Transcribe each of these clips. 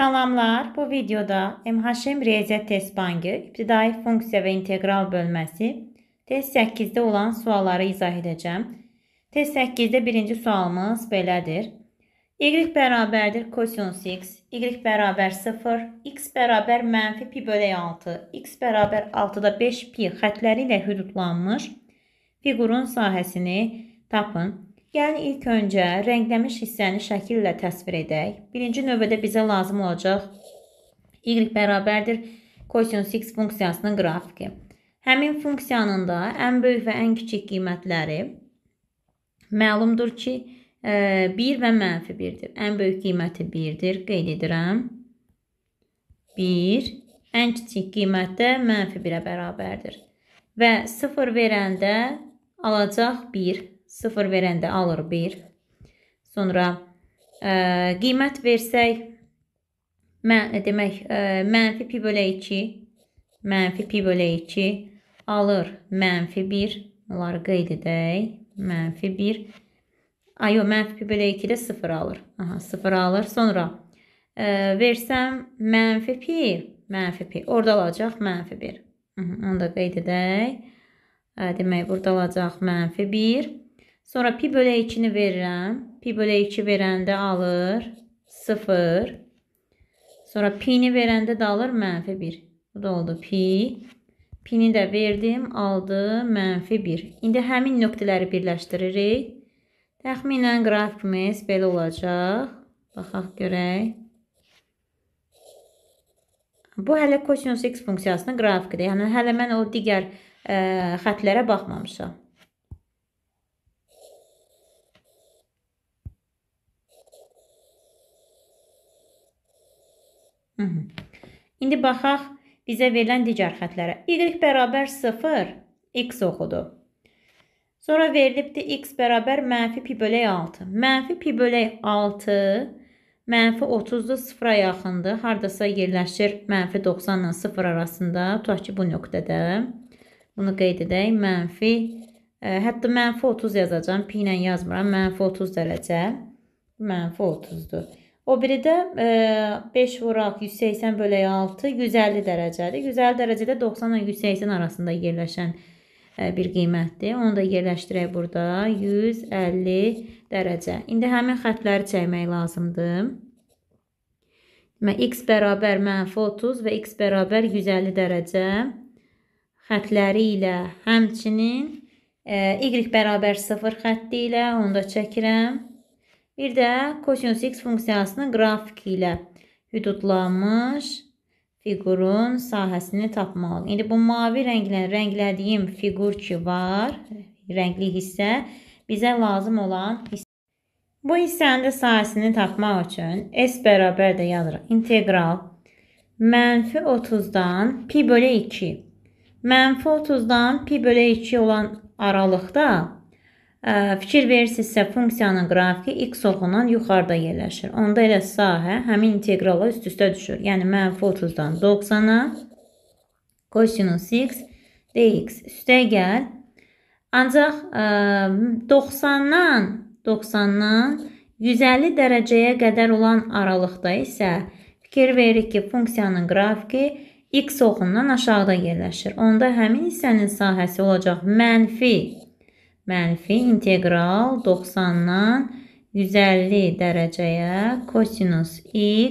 Salamlar, bu videoda MHM riyaziyyat test bankı ibtidai funksiya və integral bölməsi test 8-də olan sualları izah edəcəm. Test 8-də birinci sualımız belədir. Y bərabərdir kosinus x, y bərabər 0, x bərabər mənfi pi bölək 6, x bərabər 6-da 5 pi xətləri ilə hüdudlanmış figurun sahəsini tapın. Gəlin ilk öncə rəngləmiş hissəni şəkillə təsvir edək. Birinci növbədə bizə lazım olacaq y bərabərdir cosinus x funksiyasının qrafiki. Həmin funksiyanın da ən böyük və ən kiçik qiymətləri məlumdur ki, 1 e, və mənfi 1-dir. Ən böyük qiyməti 1-dir, qeyd edirəm. 1, ən kiçik qiymət də mənfi 1-ə bərabərdir. Və 0 verəndə alacaq 1 0 verəndə alır 1. Sonra ə, e, qiymət versək, mə, demək, ə, e, mənfi pi bölə 2, mənfi pi bölə 2 alır mənfi 1. Bunları qeyd edək. Mənfi 1. Ayo, mənfi pi bölə 2 də 0 alır. Aha, 0 alır. Sonra ə, e, versəm mənfi pi, mənfi pi. Orada alacaq mənfi 1. Onu da qeyd edək. Demək, burada alacaq mənfi 1. Sonra pi bölə 2-ni verirəm. Pi bölə 2 verəndə alır 0. Sonra pi-ni verəndə də alır mənfi 1. Bu da oldu pi. Pi-ni də verdim, aldım mənfi 1. İndi həmin nöqtələri birləşdiririk. Təxminən qrafikimiz belə olacaq. Baxaq görək. Bu hələ cosinus x funksiyasının qrafikidir. Yəni hələ mən o digər ə, e, xətlərə baxmamışam. İndi baxaq bizə verilən digər xətlərə. Y bərabər 0, x oxudu. Sonra verilibdir x bərabər mənfi pi bölək 6. Mənfi pi bölək 6 mənfi 30-da 0-a yaxındır. Haradasa yerləşir mənfi 90 ilə 0 arasında. Tutaq ki, bu nöqtədə. Bunu qeyd edək. Mənfi, ə, e, hətta mənfi 30 yazacam. Pi ilə yazmıram. Mənfi 30 dərəcə. Mənfi 30-dur. O biri də e, 5 vuraq 180 bölək 6 150 dərəcədir. 150 dərəcədə 90 ilə 180 arasında yerləşən e, bir qiymətdir. Onu da yerləşdirək burada. 150 dərəcə. İndi həmin xətləri çəkmək lazımdır. Demək, x bərabər mənfi 30 və x bərabər 150 dərəcə xətləri ilə həmçinin e, y bərabər 0 xətti ilə onu da çəkirəm. Bir də kosinus x funksiyasının qrafiki ilə hüdudlanmış fiqurun sahəsini tapmalıyıq. İndi bu mavi rənglə rənglədiyim fiqur ki var, rəngli hissə bizə lazım olan hissə. Bu hissənin də sahəsini tapmaq üçün s bərabər də yazırıq. İntegral mənfi 30-dan pi bölü 2. Mənfi 30-dan pi bölü 2 olan aralıqda Fikir verirsinizsə, funksiyanın qrafiki x oxunan yuxarıda yerləşir. Onda elə sahə həmin inteqrala üst-üstə düşür. Yəni, mənfi 30-dan 90-a kosinus x dx üstə gəl. Ancaq 90-dan 90-dan 150 dərəcəyə qədər olan aralıqda isə fikir veririk ki, funksiyanın qrafiki x oxundan aşağıda yerləşir. Onda həmin hissənin sahəsi olacaq mənfi 30-dan mənfi integral 90-dan 150 dərəcəyə kosinus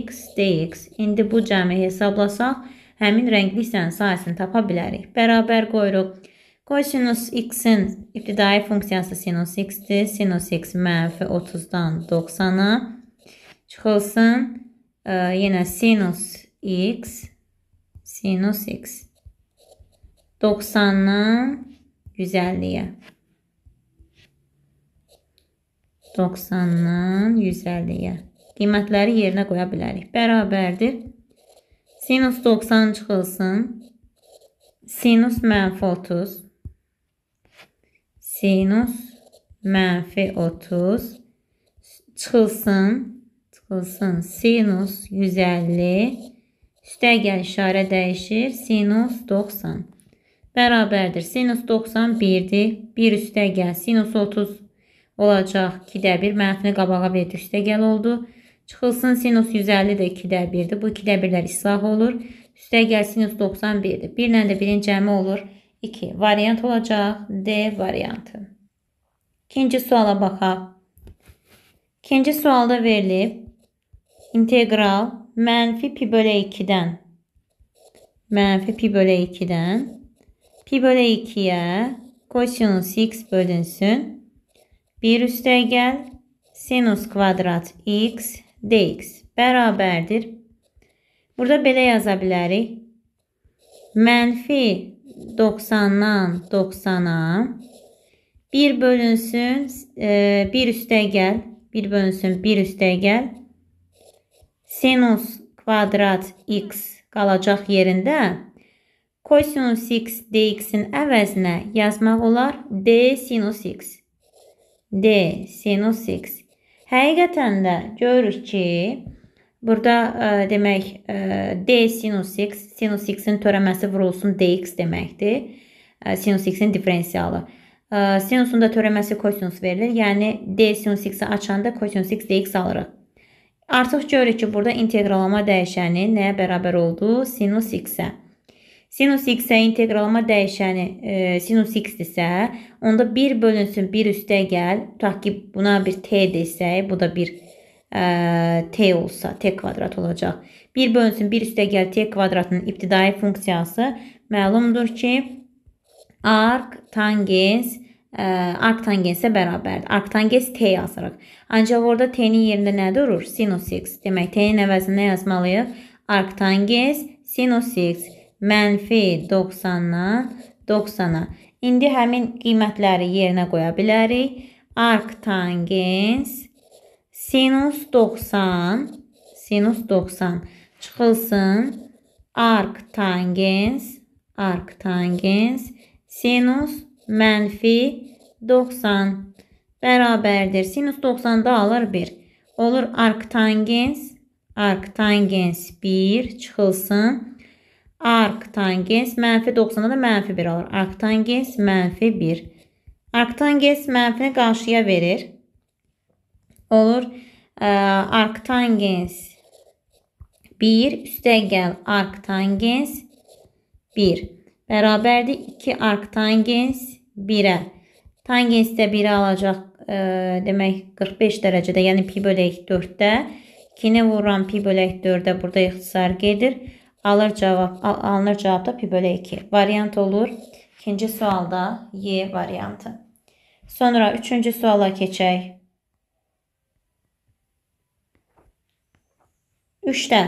x dx. İndi bu cəmi hesablasaq, həmin rəngli hissənin sayəsini tapa bilərik. Bərabər qoyuruq. Kosinus x-in ibtidai funksiyası sinus x-dir. Sinus x mənfi 30-dan 90-a çıxılsın. E, yenə sinus x sinus x 90-dan 150-yə. 90-dan 150-yə. Qiymətləri yerinə qoya bilərik. Bərabərdir. Sinus 90 çıxılsın. Sinus mənfi 30. Sinus mənfi 30. Çıxılsın. Çıxılsın. Sinus 150. Üstəgəl işarə dəyişir. Sinus 90. Bərabərdir. Sinus 91-dir. 1 üstəgəl. Sinus 30 olacaq. 2-də 1 mənfini qabağa verdik, üstəgəl oldu. Çıxılsın sinus 150 də 2-də 1-dir. Bu 2-də 1-lər islah olur. Üstəgəl sinus 91-dir. 1 ilə də 1-in cəmi olur. 2 variant olacaq. D variantı. İkinci suala baxaq. İkinci sualda verilib integral mənfi pi bölə 2-dən mənfi pi bölə 2-dən pi bölə 2-yə kosinus x bölünsün 1 üstə gəl sinus kvadrat x dx bərabərdir. Burada belə yaza bilərik. Mənfi 90-dan 90-a 1 bölünsün 1 üstə gəl 1 bölünsün 1 üstə gəl sinus kvadrat x qalacaq yerində kosinus x dx-in əvəzinə yazmaq olar d sinus x. D sinus x. Həqiqətən də görürük ki, burada ə, demək ə, D sinus x, sinus x-in törəməsi vurulsun dx deməkdir. Ə, sinus x-in diferensialı. Ə, sinusun da törəməsi kosinus verilir. Yəni D sinus x-i açanda kosinus x dx alırıq. Artıq görürük ki, burada inteqralama dəyişəni nəyə bərabər oldu? Sinus x-ə. Sinus x-ə inteqralıma dəyişəni e, sinus x-dirsə, onda 1 bölünsün 1 üstə gəl. Tutaq ki, buna bir t desək, bu da bir e, t olsa, t kvadrat olacaq. 1 bölünsün 1 üstə gəl t kvadratının ibtidai funksiyası məlumdur ki, arc tangens ə, e, arc tangensə bərabərdir. Arc tangens t yazırıq. Ancaq orada t-nin yerində nə durur? Sinus x. Demək t-nin əvəzinə yazmalıyıq arc tangens sinus x mənfi 90-dan 90-a. İndi həmin qiymətləri yerinə qoya bilərik. Ark tangens sinus 90 sinus 90 çıxılsın. Ark tangens ark tangens sinus mənfi 90 bərabərdir. Sinus 90-da alır 1. Olur ark tangens ark tangens 1 çıxılsın. Arktangens mənfi 90-dan da mənfi 1 alır. Arktangens mənfi 1. Arktangens mənfini qarşıya verir. Olur. Arktangens 1 üstəgəl arktangens 1 bərabərdir 2 arktangens 1-ə. Tangensdə 1-i alacaq e, demək 45 dərəcədə, yəni pi bölək 4-də. 2-ni vururam pi bölək 4-də burada ixtisar gedir. Alır cevap alınır cevap da pi bölü 2. Variant olur. İkinci sualda y variantı. Sonra üçüncü suala keçək. 3-də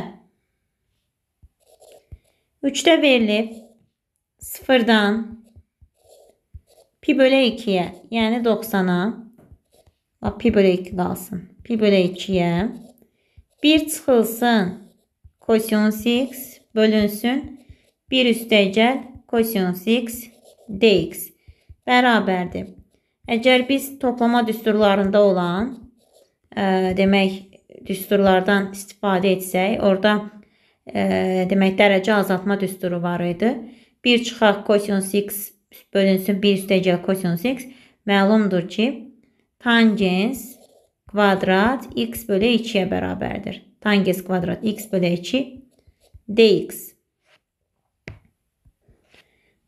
3-də verilib 0-dan pi bölü 2-yə, yəni 90-a pi bölü 2 qalsın. Pi bölü 2-yə 1 çıxılsın. Kosinus x bölünsün. 1 üstə gəl kosinus x dx bərabərdir. Əgər biz toplama düsturlarında olan ə, e, demək düsturlardan istifadə etsək, orada ə, e, demək dərəcə azaltma düsturu var idi. 1 çıxaq kosinus x bölünsün 1 üstə gəl kosinus x məlumdur ki, tangens kvadrat x bölü 2-yə bərabərdir. Tangens kvadrat x bölü 2 dx.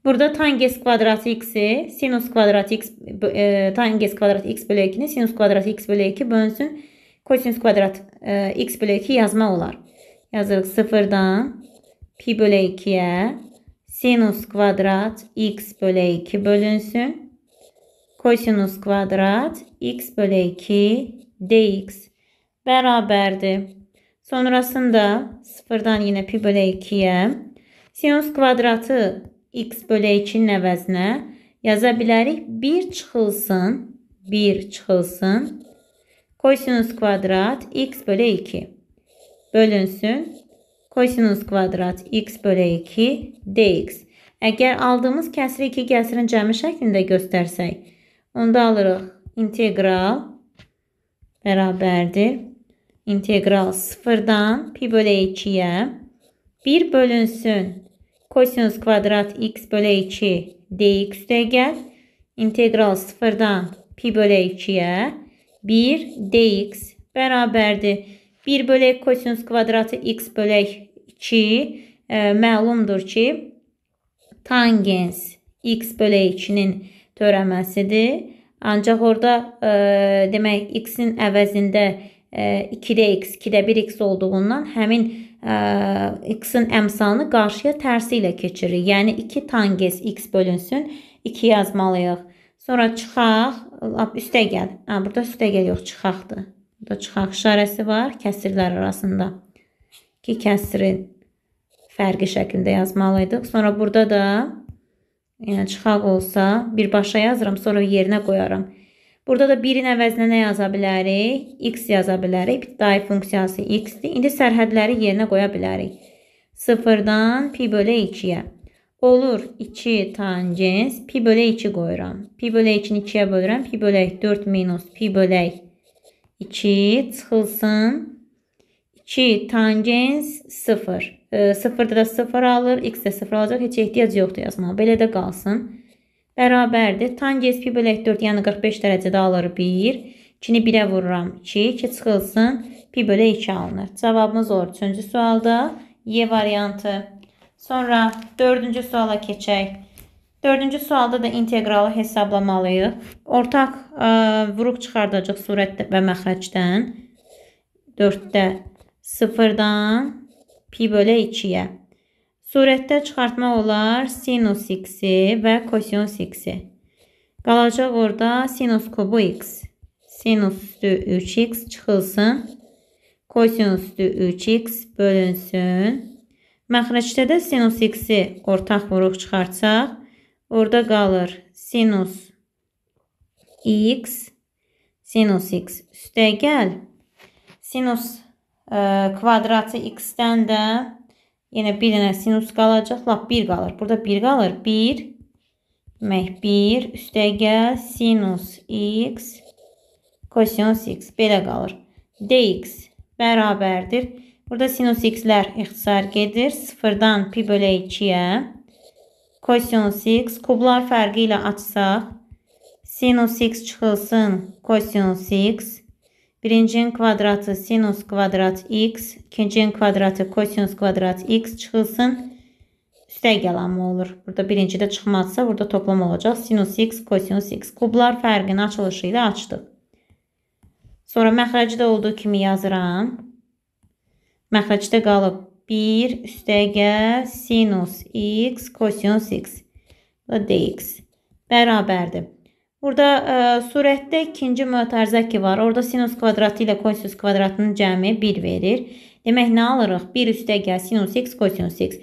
Burada tangens kvadrat x'i sinüs kvadrat x e, tangens kvadrat x bölü 2'ni sinüs kvadrat x bölü 2 bölünsün. Kosinüs kvadrat e, x bölü 2 yazma olar. Yazırıq sıfırdan pi bölü 2'ye sinüs kvadrat x bölü 2 bölünsün. Kosinüs kvadrat x bölü 2 dx beraberdir. Sonrasında sıfırdan yine pi bölü 2-yə sinus kvadratı x bölü 2-nin əvəzinə yaza bilərik 1 çıxılsın, 1 çıxılsın. Kosinus kvadrat x bölü 2 bölünsün. Kosinus kvadrat x bölü 2 dx. Əgər aldığımız kəsri 2 kəsirin cəmi şəklində göstərsək, onda alırıq integral bərabərdir İntegral 0'dan pi bölü 2'ye 1 bölünsün kosinüs kvadrat x bölü 2 dx de gel. İntegral 0'dan pi bölü 2'ye 1 dx bərabərdir. 1 bölü kosinüs kvadratı x bölü 2 e, məlumdur ki, tangens x bölü 2-nin törəməsidir. Ancaq orada e, demək x-in əvəzində 2-də x, 2-də 1x olduğundan həmin e, x-in əmsalını qarşıya tərsi ilə keçirik. Yəni 2 tanges x bölünsün, 2 yazmalıyıq. Sonra çıxaq, üstə gəl. Hə, burada üstə gəl yox, çıxaqdır. Burada çıxaq işarəsi var kəsirlər arasında. 2 kəsirin fərqi şəklində yazmalıydıq. Sonra burada da yəni çıxaq olsa birbaşa yazıram, sonra yerinə qoyaram. Burada da 1-in əvəzinə nə yaza bilərik? X yaza bilərik. Dayı funksiyası x-dir. İndi sərhədləri yerinə qoya bilərik. 0-dan pi bölə 2-yə. Olur 2 tangens. Pi bölə 2 qoyuram. Pi bölə 2-ni 2-yə bölürəm. Pi bölək 4 minus pi bölək 2 çıxılsın. 2 tangens 0. 0-da da 0 alır. X-də 0 alacaq. Heç ehtiyac yoxdur yazmağa. Belə də qalsın bərabərdir. Tangens pi bölək 4, yəni 45 dərəcədə alır 1. 2-ni 1-ə vururam 2. 2 çıxılsın. Pi bölə 2 alınır. Cavabımız olur 3-cü sualda. Y variantı. Sonra 4-cü suala keçək. Dördüncü sualda da inteqralı hesablamalıyıq. Ortaq ə, e, vuruq çıxardacaq surət və məxrəcdən. 4-də 0-dan pi bölə 2-yə. Surətdə çıxartmaq olar sinus x-i və kosinus x-i. Qalacaq orada sinus kubu x. Sinus üstü 3x çıxılsın. Kosinus üstü 3x bölünsün. Məxrəcdə də sinus x-i ortaq vuruq çıxartsaq, orada qalır sinus x, sinus x üstə gəl. Sinus ə, kvadratı x-dən də Yenə bir dənə sinus qalacaq. Lap 1 qalır. Burada 1 qalır. 1. Demək 1 üstəgə sinus x kosinus x. Belə qalır. dx bərabərdir. Burada sinus x-lər ixtisar gedir. 0-dan pi bölə 2-yə. Kosinus x kublar fərqi ilə açsaq. Sinus x çıxılsın. Kosinus x. Birincinin kvadratı sinus kvadrat x, ikincinin kvadratı kosinus kvadrat x çıxılsın. Üstəgəl amma olur. Burada birincidə çıxmazsa, burada toplam olacaq. Sinus x, kosinus x. Kublar fərqini açılışı ilə açdıq. Sonra məxrəcdə olduğu kimi yazıram. Məxrəcdə qalıb 1 üstəgəl sinus x, kosinus x və dx bərabərdir. Burada e, surətdə ikinci mötərzəki var. Orada sinus kvadratı ilə kosinus kvadratının cəmi 1 verir. Demək nə alırıq? 1 üstə gəl sinus x kosinus x.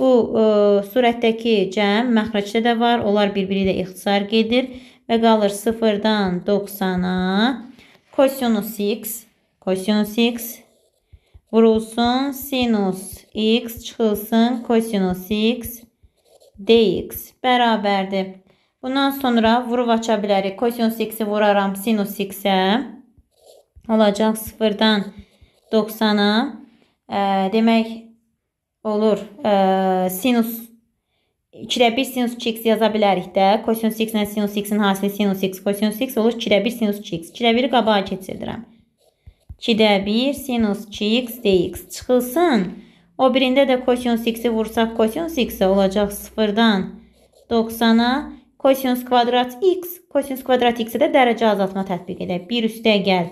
Bu e, surətdəki cəm məxrəcdə də var. Onlar bir-biri ilə ixtisar gedir və qalır 0-dan 90-a kosinus x kosinus x vurulsun sinus x çıxılsın kosinus x dx bərabərdir. Bundan sonra vurub aça bilərik. Kosinus x-i vuraram sinus x-ə. Olacaq 0-dan 90-a. E, demək olur e, sinus 2-də 1 sinus 2x yaza bilərik də. Kosinus x ilə sinus x-in hasili sinus x. Kosinus x olur 2-də 1 sinus 2x. 2-də 1-i qabağa keçirdirəm. 2-də 1 sinus 2x dx çıxılsın. O birində də kosinus x-i vursaq kosinus x-ə olacaq 0-dan 90-a. Kosinus kvadrat x. Kosinus kvadrat x-ə də dərəcə azaltma tətbiq edək. 1 üstə gəl.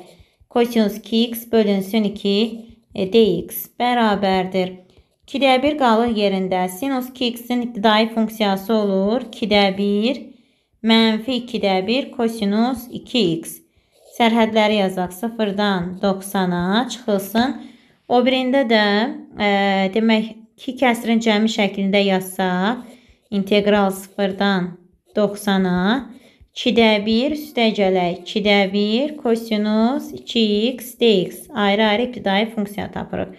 Kosinus 2x bölünsün 2 e, dx bərabərdir. 2-də 1 qalır yerində. Sinus 2x-in ibtidai funksiyası olur. 2-də 1 mənfi 2-də 1 kosinus 2x. Sərhədləri yazaq 0-dan 90-a çıxılsın. O birində də e, demək 2 kəsirin cəmi şəklində yazsaq integral 0-dan 90-a. 2-də 1 üstə gələk. 2-də 1 kosinus 2x dx. Ayrı-ayrı ibtidai funksiya tapırıq.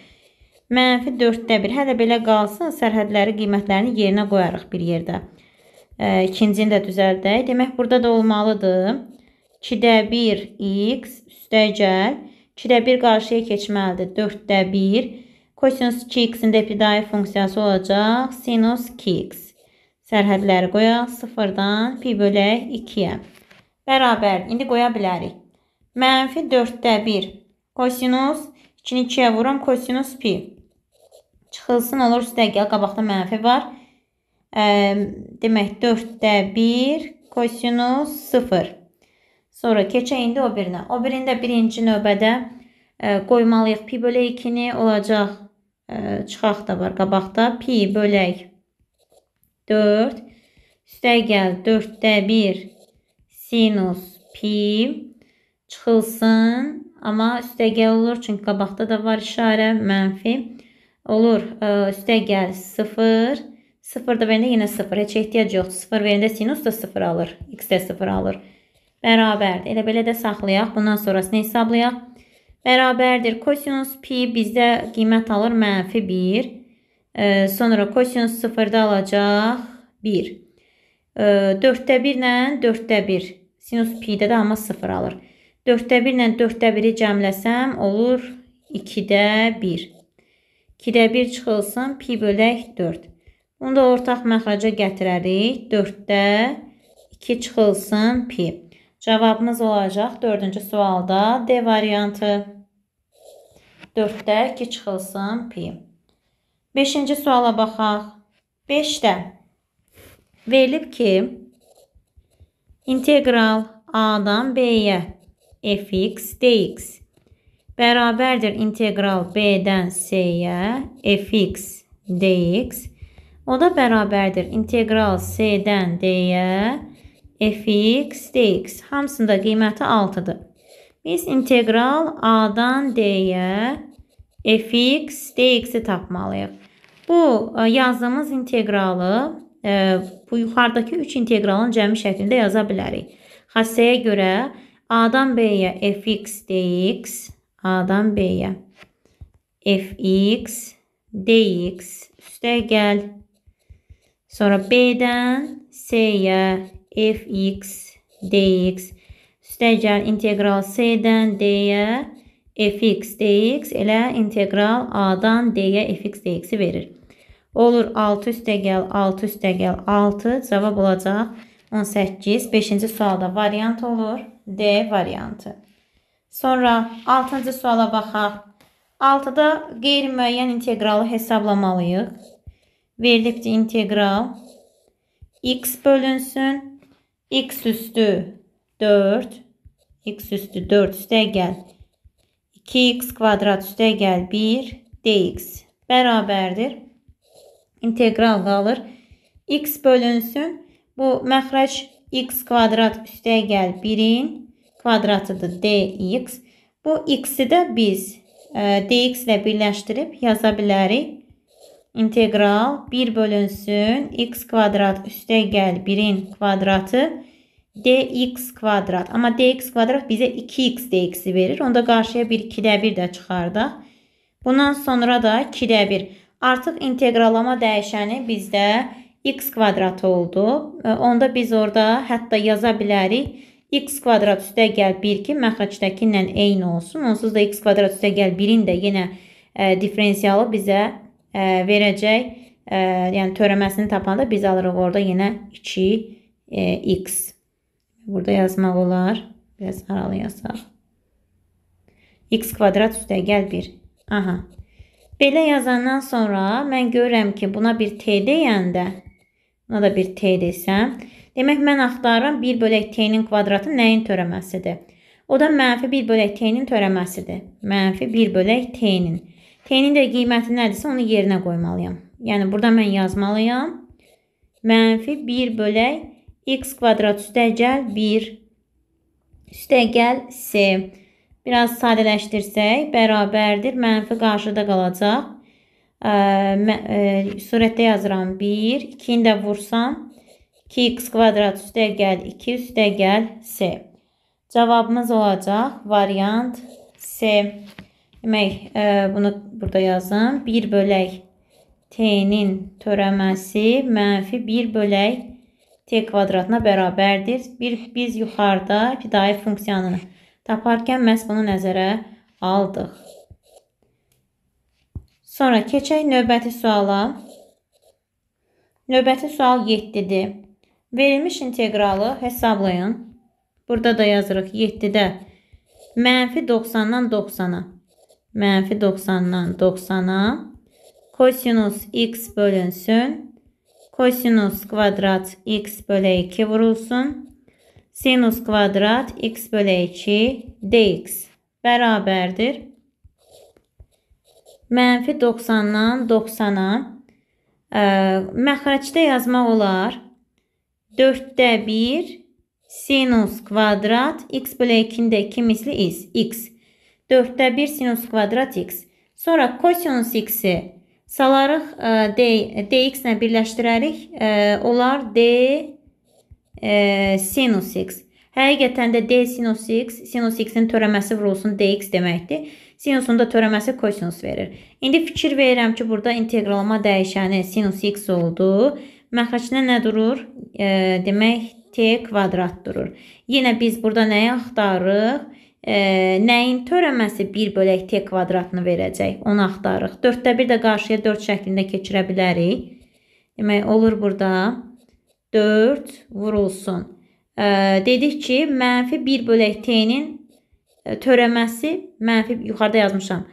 Mənfi 4-də 1. Hələ belə qalsın, sərhədləri, qiymətlərini yerinə qoyarıq bir yerdə. E, ikincini də düzəldək. Demək, burada da olmalıdır. 2-də 1 x üstə gəl. 2-də 1 qarşıya keçməlidir. 4-də 1. Kosinus 2x-in də ibtidai funksiyası olacaq. Sinus 2x. Sərhədləri qoyaq sıfırdan pi bölək 2-yə. Bərabər, indi qoya bilərik. Mənfi 4-də 1 kosinus 2-ni 2-yə vurum kosinus pi. Çıxılsın olur üstəgəl qabaqda mənfi var. E, demək 4-də 1 kosinus 0. Sonra keçək indi o birinə. O birində birinci növbədə e, qoymalıyıq pi bölək 2-ni olacaq e, çıxaq da var qabaqda pi bölək 2 4. Üstə gəl 4-də 1 sinus pi çıxılsın. Amma üstə gəl olur çünki qabaqda da var işarə mənfi. Olur e, üstə gəl 0. 0 da verəndə yenə 0. Heç ehtiyac yoxdur. 0 verəndə sinus da 0 alır. X də 0 alır. Bərabərdir. Elə belə də saxlayaq. Bundan sonrasını hesablayaq. Bərabərdir. Kosinus pi bizdə qiymət alır mənfi 1. E, sonra kosin sıfırda alacaq 1. E, 4-də 1 ilə 4-də 1. Sinus pi-də də amma 0 alır. 4-də 1 ilə 4-də 1-i cəmləsəm olur 2-də 1. 2-də 1 çıxılsın, pi bölək 4. Bunu da ortaq məxraca gətirərik. 4-də 2 çıxılsın, pi. Cavabımız olacaq 4-cü sualda D variantı. 4-də 2 çıxılsın, pi. 5-ci suala baxaq. 5-də verilib ki, integral A-dan B-yə fx dx bərabərdir integral B-dən C-yə fx dx o da bərabərdir integral C-dən D-yə fx dx hamısında qiyməti 6-dır. Biz integral A-dan D-yə fx dx-i tapmalıyıq. Bu e, yazdığımız inteqralı e, bu yuxarıdakı 3 inteqralın cəmi şəklində yaza bilərik. Xassəyə görə A-dan B-yə fx dx, A-dan B-yə fx dx üstə gəl. Sonra B-dən C-yə fx dx üstə gəl. İntegral C-dən D-yə fx dx elə integral a-dan d-yə fx dx-i verir. Olur 6 üstə gəl, 6 üstə gəl, 6 cavab olacaq 18. 5-ci sualda variant olur D variantı. Sonra 6-cı suala baxaq. 6-da qeyri-müəyyən inteqralı hesablamalıyıq. Verilibdir integral. x bölünsün. x üstü 4. x üstü 4 üstə gəl. 2x kvadrat üstə gəl 1 dx bərabərdir. İntegral qalır. x bölünsün. Bu məxrəc x kvadrat üstə gəl 1-in kvadratıdır dx. Bu x-i də biz ə, e, dx ilə birləşdirib yaza bilərik. İntegral 1 bölünsün x kvadrat üstə gəl 1-in kvadratı dx kvadrat. Amma dx kvadrat bizə 2x dx-i verir. Onda qarşıya 1 2-də 1 də çıxardaq. Bundan sonra da 2-də 1. Artıq inteqralama dəyişəni bizdə x kvadratı oldu. Onda biz orada hətta yaza bilərik. x kvadrat üstə gəl 1 ki, məxrəcdəki ilə eyni olsun. Onsuz da x kvadrat üstə gəl 1-in də yenə ə, diferensialı bizə ə, verəcək. Ə, yəni törəməsini tapanda biz alırıq orada yenə 2 ə, x. Burada yazmaq olar. Biraz aralı yazaq. X kvadrat üstəgəl 1. Aha. Belə yazandan sonra mən görürəm ki, buna bir T deyəndə, buna da bir T desəm, demək mən axtarıram 1 bölək T-nin kvadratı nəyin törəməsidir? O da mənfi 1 bölək T-nin törəməsidir. Mənfi 1 bölək T-nin. T-nin də qiyməti nədirsə onu yerinə qoymalıyam. Yəni, burada mən yazmalıyam. Mənfi 1 bölək X kvadrat üstəgəl 1. Üstəgəl S. Biraz sadələşdirsək, bərabərdir. Mənfi qarşıda qalacaq. Ə, ə, surətdə yazıram 1. 2-ni də vursam 2x kvadrat üstəgəl 2 üstəgəl S. Cavabımız olacaq variant S. Demək, ə, bunu burada yazım. 1 bölək T-nin törəməsi mənfi 1 bölək t kvadratına bərabərdir. Bir, biz yuxarıda pidai funksiyanı taparkən məhz bunu nəzərə aldıq. Sonra keçək növbəti suala. Növbəti sual 7-dir. Verilmiş inteqralı hesablayın. Burada da yazırıq 7-də mənfi 90-dan 90-a. Mənfi 90-dan 90-a. Kosinus x bölünsün kosinüs kvadrat x bölü 2 vurulsun. Sinüs kvadrat x bölü 2 dx bərabərdir. Mənfi 90-dan 90-a e, məxrəcdə yazmaq olar. 4-də 1 sinus kvadrat x bölü 2-nin də 2 misli is, x. 4-də 1 sinus kvadrat x. Sonra kosinus x-i Salarıq e, D, dx ilə birləşdirərik. E, onlar D e, sinus x. Həqiqətən də D sinus x, sinus x-in törəməsi vurulsun dx deməkdir. Sinusun da törəməsi kosinus verir. İndi fikir verirəm ki, burada inteqralma dəyişəni sinus x oldu. Məxrəcdə nə durur? E, demək, t kvadrat durur. Yenə biz burada nəyi axtarırıq? e, nəyin törəməsi 1 bölək t kvadratını verəcək. Onu axtarırıq. 4-də 1 də qarşıya 4 şəklində keçirə bilərik. Demək olur burada 4 vurulsun. E, dedik ki, mənfi 1 e, bölək t-nin törəməsi mənfi yuxarıda yazmışam.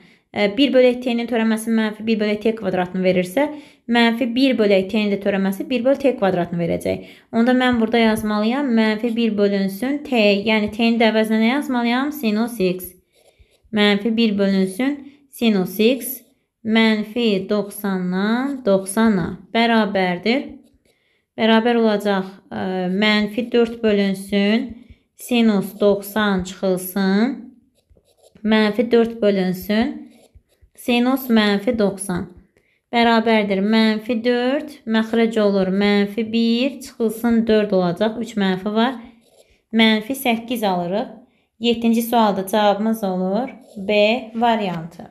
1 bölək t-nin törəməsi mənfi 1 bölək t kvadratını verirsə, mənfi 1 bölək t-ni də törəməsi 1 böl t kvadratını verəcək. Onda mən burada yazmalıyam mənfi 1 bölünsün t, yəni t-ni də əvəzinə nə yazmalıyam? Sinus x. Mənfi 1 bölünsün sinus x mənfi 90-dan 90-a bərabərdir. Bərabər olacaq ə, e, mənfi 4 bölünsün sinus 90 çıxılsın. Mənfi 4 bölünsün sinus mənfi 90 bərabərdir. Mənfi 4 məxrəc olur. Mənfi 1 çıxılsın 4 olacaq. 3 mənfi var. Mənfi 8 alırıq. 7-ci sualda cavabımız olur B variantı.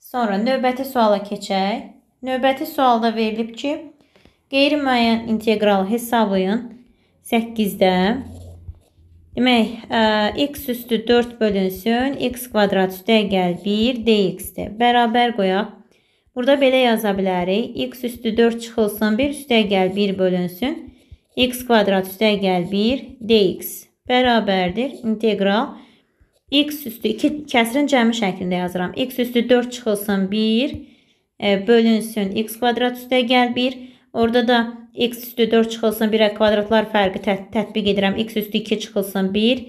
Sonra növbəti suala keçək. Növbəti sualda verilib ki, qeyri-müəyyən inteqral hesablayın. 8-də Demək, ə, x üstü 4 bölünsün, x kvadrat üstə gəl 1, dx-dir. Bərabər qoyaq. Burada belə yaza bilərik. X üstü 4 çıxılsın 1 üstə gəl 1 bölünsün. X kvadrat üstə gəl 1 dx bərabərdir. İntegral x üstü 2 kəsirin cəmi şəklində yazıram. X üstü 4 çıxılsın 1 e, bölünsün x kvadrat üstə gəl 1. Orada da x üstü 4 çıxılsın 1-ə kvadratlar fərqi tətbiq edirəm. x üstü 2 çıxılsın 1,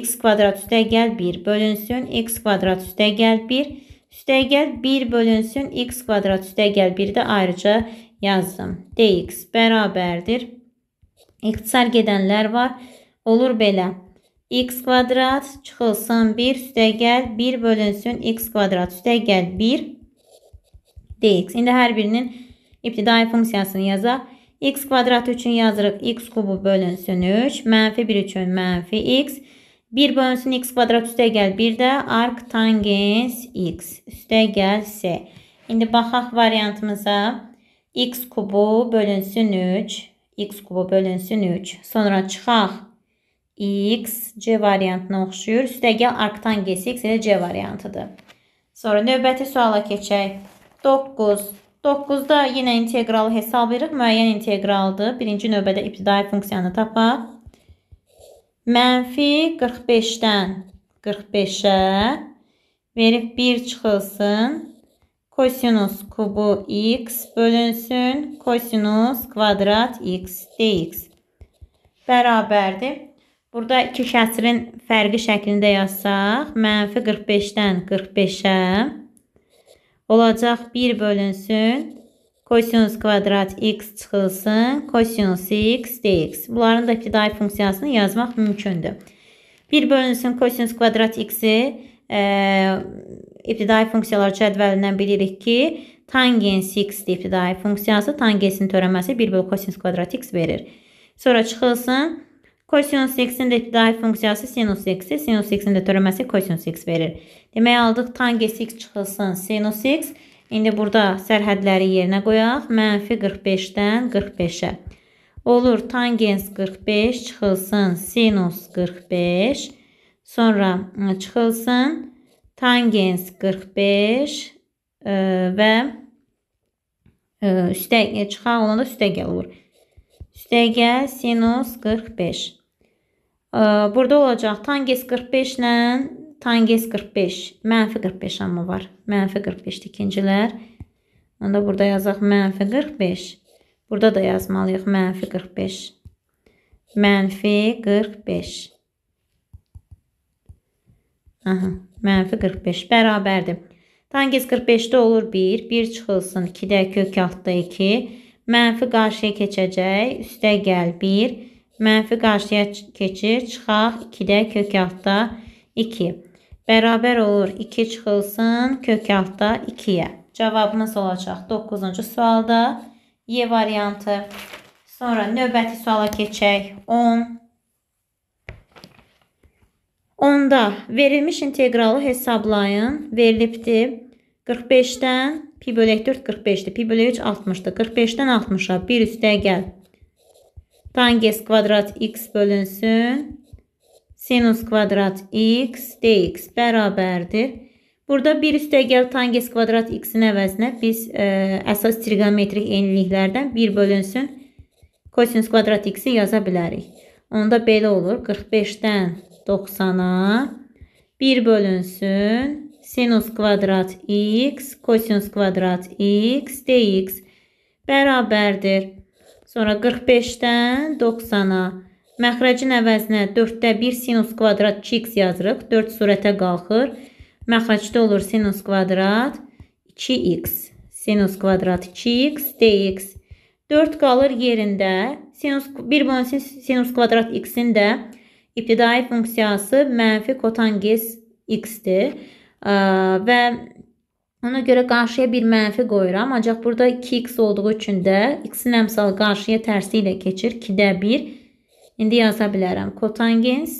x kvadrat üstə gəl 1 bölünsün x kvadrat üstə gəl 1 Üstəgəl 1 bölünsün x kvadrat üstəgəl 1 də ayrıca yazdım. dx bərabərdir. İxtisar gedənlər var. Olur belə. x kvadrat çıxılsın 1 üstəgəl 1 bölünsün x kvadrat üstəgəl 1 dx. İndi hər birinin iptidai funksiyasını yazaq. x kvadrat üçün yazırıq. x kubu bölünsün 3. Mənfi 1 üçün mənfi x. 1 bölünsün x kvadrat üstə gəl. Bir də ark tangens x üstə gəl s. İndi baxaq variantımıza. x kubu bölünsün 3. x kubu bölünsün 3. Sonra çıxaq. x c variantına oxşuyur. Üstə gəl ark tangens x elə c variantıdır. Sonra növbəti suala keçək. 9. 9-da yenə inteqralı hesablayırıq. Müəyyən inteqraldır. Birinci növbədə ibtidai funksiyanı tapaq. Mənfi 45-dən 45-ə verib 1 çıxılsın. Kosinus kubu x bölünsün. Kosinus kvadrat x dx. Bərabərdir. Burada iki kəsirin fərqi şəklində yazsaq, mənfi 45-dən 45-ə olacaq 1 bölünsün. Kosinüs kvadrat x çıxılsın. Kosinüs x dx. Bunların da ibtidai funksiyasını yazmaq mümkündür. 1 bölünsün kosinüs kvadrat x-i e, ibtidai funksiyalar cədvəlindən bilirik ki, tangens x-dir ibtidai funksiyası. Tangensin törəməsi 1 bölü kosinüs kvadrat x verir. Sonra çıxılsın. Kosinus x-in də ibtidai funksiyası sinus x-i. Sinus x-in də törəməsi kosinus x verir. Demək aldıq tangens x çıxılsın sinus x. İndi burada sərhədləri yerinə qoyaq. Mənfi 45-dən 45-ə. Olur tangens 45 çıxılsın sinus 45. Sonra e, çıxılsın tangens 45 ə, e, və ə, e, üstə çıxan olanda üstəgəl olur. Üstəgəl sinus 45. Ə, burada olacaq tangens 45 ilə tangens 45. Mənfi 45 amma var. Mənfi 45 ikincilər. Onda burada yazaq mənfi 45. Burada da yazmalıyıq mənfi 45. Mənfi 45. Aha, mənfi 45 bərabərdir. Tangiz 45-də olur 1, 1 çıxılsın, 2-də kök altda 2. Mənfi qarşıya keçəcək, üstə gəl 1. Mənfi qarşıya keçir, çıxaq, 2-də kök altda 2 bərabər olur 2 çıxılsın kök altda 2-yə. Cavabımız olacaq 9-cu sualda Y variantı. Sonra növbəti suala keçək. 10. Onda verilmiş inteqralı hesablayın. Verilibdir. 45-dən pi bölək 4 45-dir. Pi bölək 3 60-dır. 45-dən 60-a 1 üstə gəl. Tanges kvadrat x bölünsün. Sinus kvadrat x dx bərabərdir. Burada 1 üstəgəl tangens kvadrat x-in əvəzinə biz ə, e, əsas trigonometrik eyniliklərdən 1 bölünsün kosinus kvadrat x-i yaza bilərik. Onda belə olur 45-dən 90-a 1 bölünsün sinus kvadrat x kosinus kvadrat x dx bərabərdir. Sonra 45-dən 90-a Məxrəcin əvəzinə 4-də 1 sinus kvadrat 2x yazırıq. 4 sürətə qalxır. Məxrəcdə olur sinus kvadrat 2x. Sinus kvadrat 2x dx. 4 qalır yerində. Sinus 1 bölünsün sinus kvadrat x-in də ibtidai funksiyası mənfi kotangens x-dir. Və ona görə qarşıya bir mənfi qoyuram. Ancaq burada 2x olduğu üçün də x-in əmsalı qarşıya tərsi ilə keçir. 2-də 1 İndi yaza bilərəm. Kotangens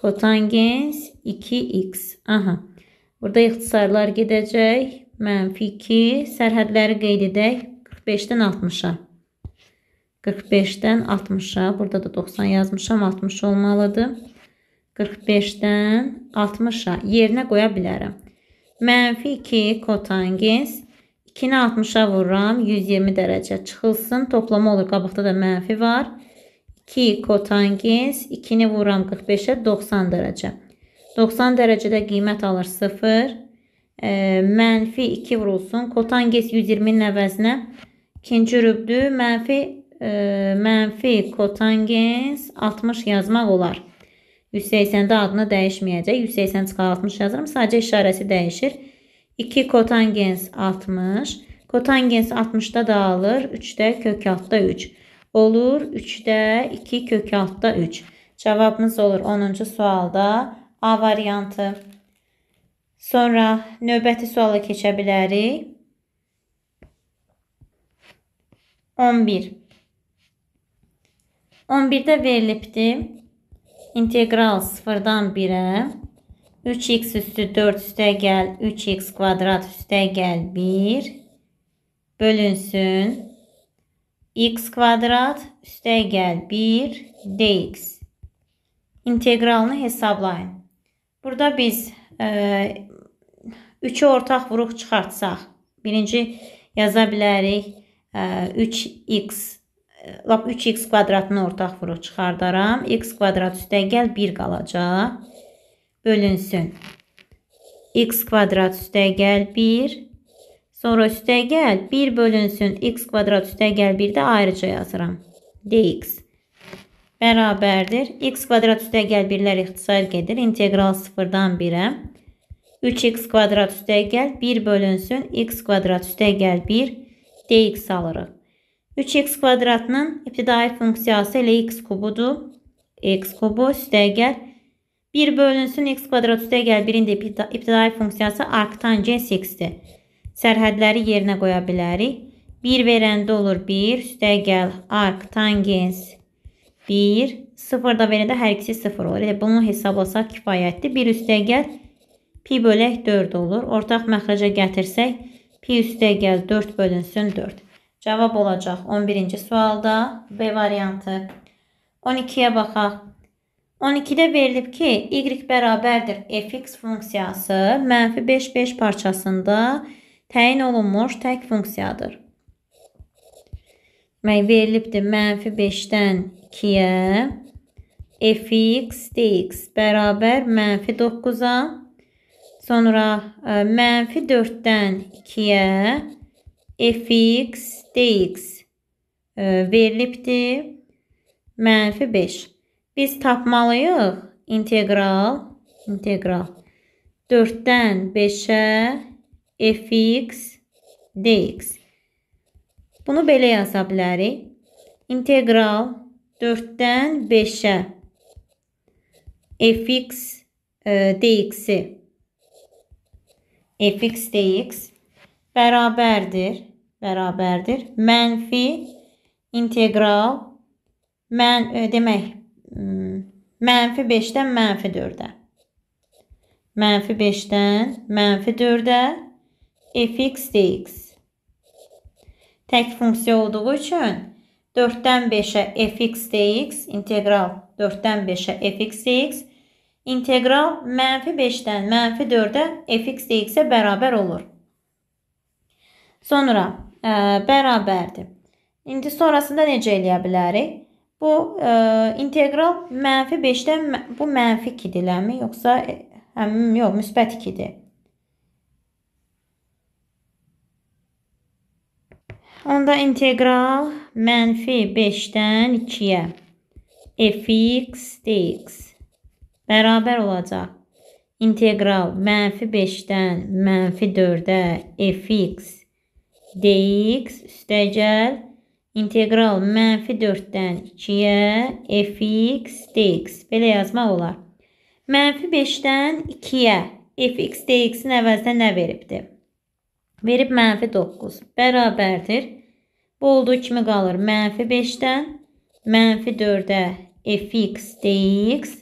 kotangens 2x. Aha. Burada ixtisarlar gedəcək. Mənfi 2 sərhədləri qeyd edək. 45-dən 60-a. 45-dən 60-a. Burada da 90 yazmışam. 60 olmalıdır. 45-dən 60-a yerinə qoya bilərəm. Mənfi 2 kotangens 2-ni 60-a vururam. 120 dərəcə çıxılsın. Toplama olur. Qabaqda da mənfi var. 120 2 kotangens 2-ni vuram 45-ə 90 dərəcə. 90 dərəcədə qiymət alır 0. E, mənfi 2 vurulsun. Kotangens 120-nin əvəzinə ikinci rübdü mənfi e, mənfi kotangens 60 yazmaq olar. 180-də adını dəyişməyəcək. 180 çıxar 60 yazırım. Sadəcə işarəsi dəyişir. 2 kotangens 60. Kotangens 60-da da alır. 3-də kök altda 3 olur 3-də 2 kök altda 3. Cavabımız olur 10-cu sualda A variantı. Sonra növbəti suala keçə bilərik. 11. 11-də verilibdir. İntegral 0-dan 1-ə 3x üstü 4 üstə gəl 3x kvadrat üstə gəl 1 bölünsün x kvadrat üstə gəl 1 dx. İnteqralını hesablayın. Burada biz e, 3-ü ortaq vuruq çıxartsaq, birinci yaza bilərik e, 3x e, lap 3x kvadratını ortaq vuruq çıxardaram. x kvadrat üstə gəl 1 qalacaq. Bölünsün. x kvadrat üstə gəl 1 Sonra üste gel 1 bölünsün x kvadrat üste gel 1 de ayrıca yazıram. dx bərabərdir. x kvadrat üstə gəl 1-lər ixtisar gedir. İntegral 0-dan 1-ə. 3x kvadrat üstə gəl 1 bölünsün. x kvadrat üstə gəl 1 dx alırıq. 3x kvadratının ibtidai funksiyası elə x kubudur. x kubu üstə gəl 1 bölünsün. x kvadrat üstə gəl 1-in də ibtidai funksiyası arktangens x-dir. sərhədləri yerinə qoya bilərik. 1 verəndə olur 1, üstəgəl, ark, tangens 1, 0 da verəndə hər ikisi 0 olur. Elə bunu hesablasaq kifayətdir. 1 üstəgəl pi bölək 4 olur. Ortaq məxrəcə gətirsək pi üstəgəl 4 bölünsün 4. Cavab olacaq 11-ci sualda B variantı. 12-yə baxaq. 12-də verilib ki, y bərabərdir fx funksiyası mənfi 5-5 parçasında 5 təyin olunmuş tək funksiyadır. Demək, verilibdir mənfi 5-dən 2-yə fx dx bərabər mənfi 9-a, sonra ə, e, mənfi 4-dən 2-yə fx dx ə, e, verilibdir mənfi 5. Biz tapmalıyıq integral, integral 4-dən 5-ə fx dx. Bunu belə yaza bilərik. İntegral 4-dən 5-ə fx e, dx-i fx dx bərabərdir, bərabərdir. Mənfi integral mən e, demək hmm, mənfi 5-dən mənfi 4-ə. Mənfi 5-dən mənfi 4-ə fx dx. Tək funksiya olduğu üçün 4-dən 5-ə e fx dx integral 4-dən 5-ə fx dx integral mənfi 5-dən mənfi 4-ə fx dx-ə bərabər olur. Sonra ə, e, bərabərdir. İndi sonrasında necə eləyə bilərik? Bu ə, e, integral mənfi 5-dən bu mənfi 2-dir, eləmi? Yoxsa həmin yox, müsbət 2-dir. Onda integral mənfi 5-dən 2-yə fx dx bərabər olacaq. İntegral mənfi 5-dən mənfi 4-ə fx dx üstəgəl integral mənfi 4-dən 2-yə fx dx belə yazmaq olar. Mənfi 5-dən 2-yə fx dx-in əvəzinə nə veribdir? verib mənfi 9 bərabərdir. Bu olduğu kimi qalır mənfi 5-dən mənfi 4-ə fx dx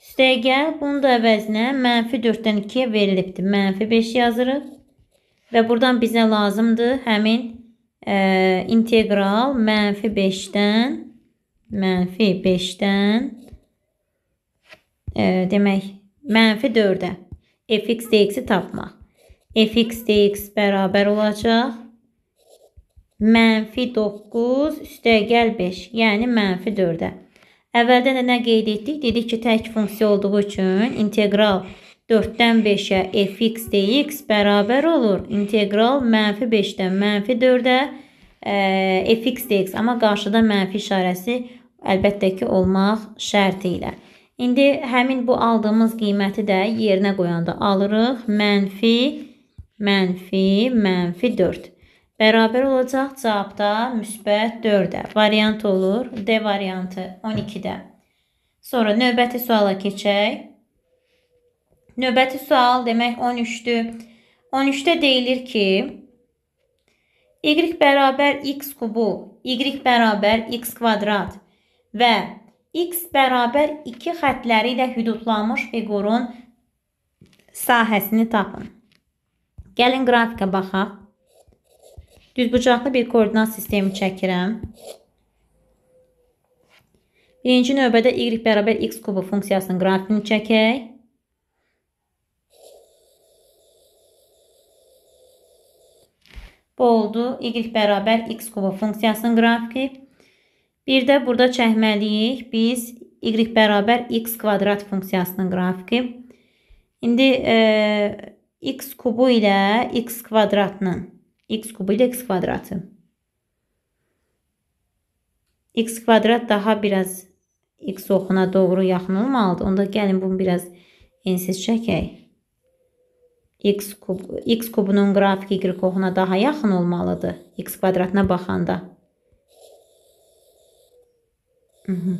üstəgə bunun da əvəzinə mənfi 4-dən 2 verilibdir. Mənfi 5 yazırıq və buradan bizə lazımdır həmin ə, e, integral mənfi 5-dən mənfi 5-dən e, demək mənfi 4-ə fx dx-i tapmaq fx dx bərabər olacaq. Mənfi 9 üstəgəl 5, yəni mənfi 4-ə. Əvvəldən də nə qeyd etdik? Dedik ki, tək funksiya olduğu üçün integral 4-dən 5-ə fx dx bərabər olur. İntegral mənfi 5-dən mənfi 4-ə e, fx dx. Amma qarşıda mənfi işarəsi əlbəttə ki, olmaq şərti ilə. İndi həmin bu aldığımız qiyməti də yerinə qoyanda alırıq. Mənfi mənfi, mənfi 4. Bərabər olacaq cavabda müsbət 4-ə. Variant olur D variantı 12-də. Sonra növbəti suala keçək. Növbəti sual demək 13-dür. 13-də deyilir ki, y bərabər x kubu, y bərabər x kvadrat və x bərabər 2 xətləri ilə hüdudlanmış fiqurun sahəsini tapın. Gəlin qrafikə baxaq. Düzbucaqlı bir koordinat sistemi çəkirəm. Birinci növbədə y bərabər x kubu funksiyasının qrafikini çəkək. Bu oldu y bərabər x kubu funksiyasının qrafiki. Bir də burada çəkməliyik biz y bərabər x kvadrat funksiyasının qrafiki. İndi e, x kubu ilə x kvadratının x kubu ilə x kvadratı. x kvadrat daha biraz x oxuna doğru yaxın olmalıdır. Onda gəlin bunu biraz ensiz çəkək. x kub x kubunun qrafiki y oxuna daha yaxın olmalıdır x kvadratına baxanda. Mhm.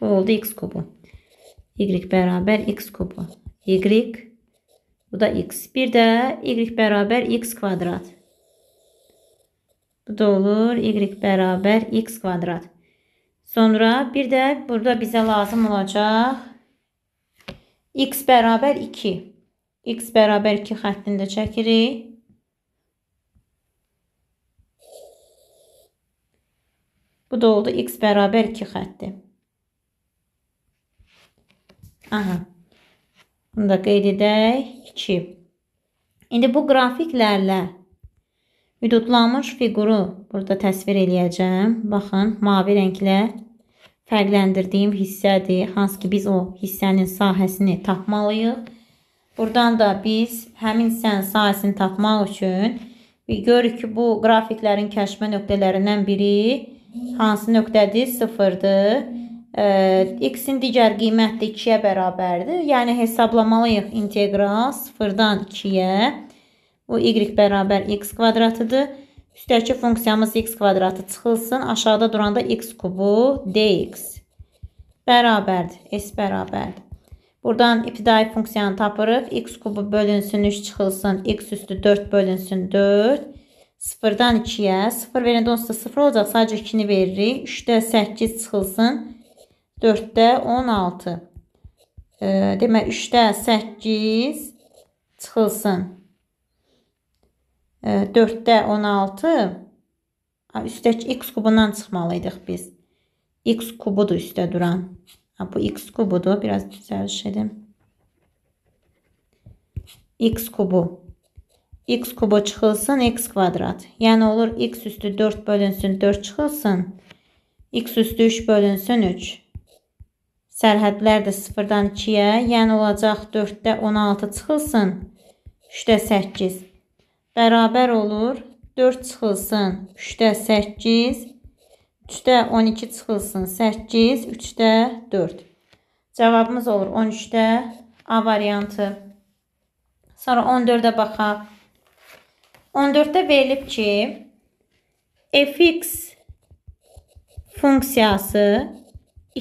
Bu oldu x kubu. Y bərabər x kubu. Y bu da x. Bir də y bərabər x kvadrat. Bu da olur y bərabər x kvadrat. Sonra bir də burada bizə lazım olacaq x bərabər 2. x bərabər 2 xəttini də çəkirik. Bu da oldu x bərabər 2 xətti. Aha. Bunu da qeyd edək. 2. İndi bu qrafiklərlə hüdudlanmış fiquru burada təsvir eləyəcəm. Baxın, mavi rənglə fərqləndirdiyim hissədir. Hansı ki, biz o hissənin sahəsini tapmalıyıq. Buradan da biz həmin hissənin sahəsini tapmaq üçün görürük ki, bu qrafiklərin kəşmə nöqtələrindən biri hansı nöqtədir? Sıfırdır x-in digər qiyməti 2-yə bərabərdir. Yəni hesablamalıyıq integral 0-dan 2-yə. Bu y bərabər x kvadratıdır. Üstəki funksiyamız x kvadratı çıxılsın. Aşağıda duranda x kubu dx bərabərdir. S bərabərdir. Buradan ibtidai funksiyanı tapırıq. x kubu bölünsün 3 çıxılsın. x üstü 4 bölünsün 4. 0-dan 2-yə. 0 verəndə onsuz da 0 olacaq. Sadəcə 2-ni veririk. 3-də 8 çıxılsın. 4-də 16. E, demək, 3-də 8 çıxılsın. E, 4-də 16. Üstdəki x kubundan çıxmalıydıq biz. x kubudur üstdə duran. Ha, bu x kubudur. Biraz düzəliş edim. x kubu x kubu çıxılsın, x kvadrat. Yəni olur, x üstü 4 bölünsün, 4 çıxılsın. x üstü 3 bölünsün, 3. Sərhədlər də 0-dan 2-yə, yəni olacaq 4-də 16 çıxılsın, 3-də 8. Bərabər olur, 4 çıxılsın, 3-də 8, 3-də 12 çıxılsın, 8, 3-də 4. Cavabımız olur 13-də A variantı. Sonra 14-də baxaq. 14-də verilib ki, fx funksiyası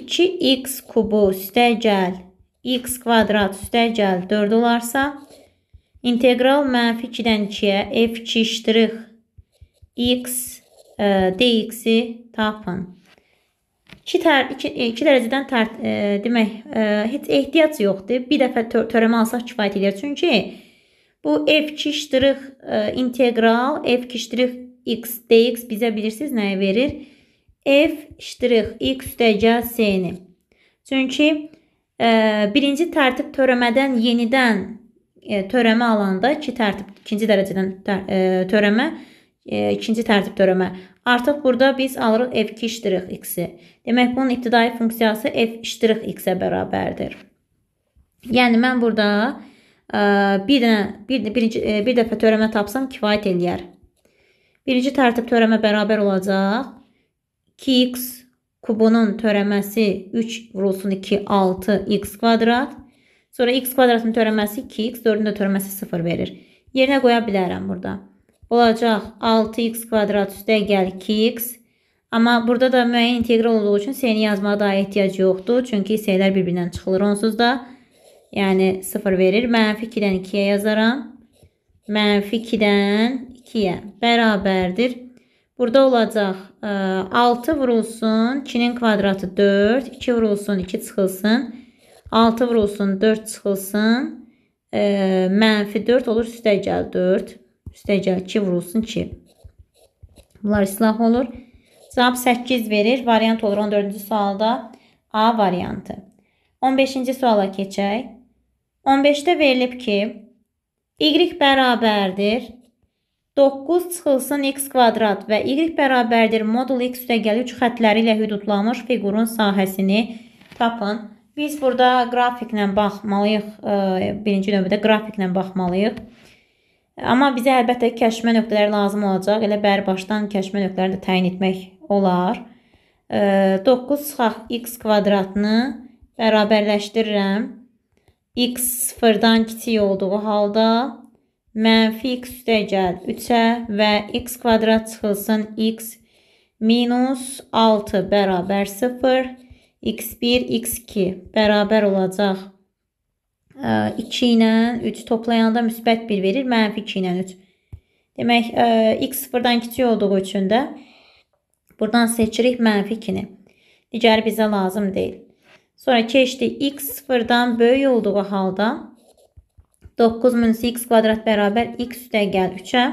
2x kubu üstə gəl x kvadrat üstə gəl 4 olarsa, integral mənfi 2-dən 2-yə f2 iştirik x e, dx-i tapın. 2, tər, 2, 2 e, dərəcədən tər, e, demək, e, heç ehtiyac yoxdur. Bir dəfə tör, törəmə alsaq kifayət edir. Çünki bu f2 iştirik e, integral f2 iştirik x dx bizə bilirsiniz nəyə verir? f ştirix x üstəgəl s-ni. Çünki e, birinci tərtib törəmədən yenidən e, törəmə alanda iki tərtib ikinci dərəcədən tər, e, törəmə e, ikinci tərtib törəmə. Artıq burada biz alırıq f2 ştirix x-i. Demək bunun ibtidai funksiyası f ştirix x-ə bərabərdir. Yəni mən burada e, bir dənə bir birinci e, bir dəfə törəmə tapsam kifayət eləyər. Birinci tərtib törəmə bərabər olacaq 2x kubunun törəməsi 3 vurulsun 2 6x kvadrat. Sonra x kvadratın törəməsi 2x, 4-ün də törəməsi 0 verir. Yerinə qoya bilərəm burada. Olacaq 6x kvadrat üstə gəl 2x. Amma burada da müəyyən integral olduğu üçün seni yazmağa daha ehtiyac yoxdur. Çünki sayılar bir-birindən çıxılır onsuz da. Yəni 0 verir. Mənfi 2-dən 2-yə yazaram. Mənfi 2-dən 2-yə bərabərdir. Burada olacaq 6 e, vurulsun, 2-nin kvadratı 4, 2 vurulsun, 2 çıxılsın, 6 vurulsun, 4 çıxılsın, e, mənfi 4 olur, üstəgəl 4, üstəgəl 2 vurulsun, 2. Bunlar islah olur. Cavab 8 verir, variant olur 14-cü sualda A variantı. 15-ci suala keçək. 15-də verilib ki, Y bərabərdir 9 çıxılsın x kvadrat və y bərabərdir modul x üstəgəli 3 xətləri ilə hüdudlanmış fiqurun sahəsini tapın. Biz burada qrafiklə baxmalıyıq. E, birinci növbədə qrafiklə baxmalıyıq. Amma bizə əlbəttə kəşmə nöqtələri lazım olacaq. Elə bəri başdan kəşmə nöqtələri də təyin etmək olar. 9 e, çıxaq x kvadratını bərabərləşdirirəm. x sıfırdan kiçik olduğu halda mənfi x üstəgəl 3-ə və x kvadrat çıxılsın x minus 6 bərabər 0, x1, x2 bərabər olacaq 2 ilə 3 toplayanda müsbət 1 verir, mənfi 2 ilə 3. Demək, x sıfırdan kiçik olduğu üçün də buradan seçirik mənfi 2-ni. Digəri bizə lazım deyil. Sonra keçdi, x sıfırdan böyük olduğu halda 9 minus x kvadrat bərabər x üstəgəl 3-ə.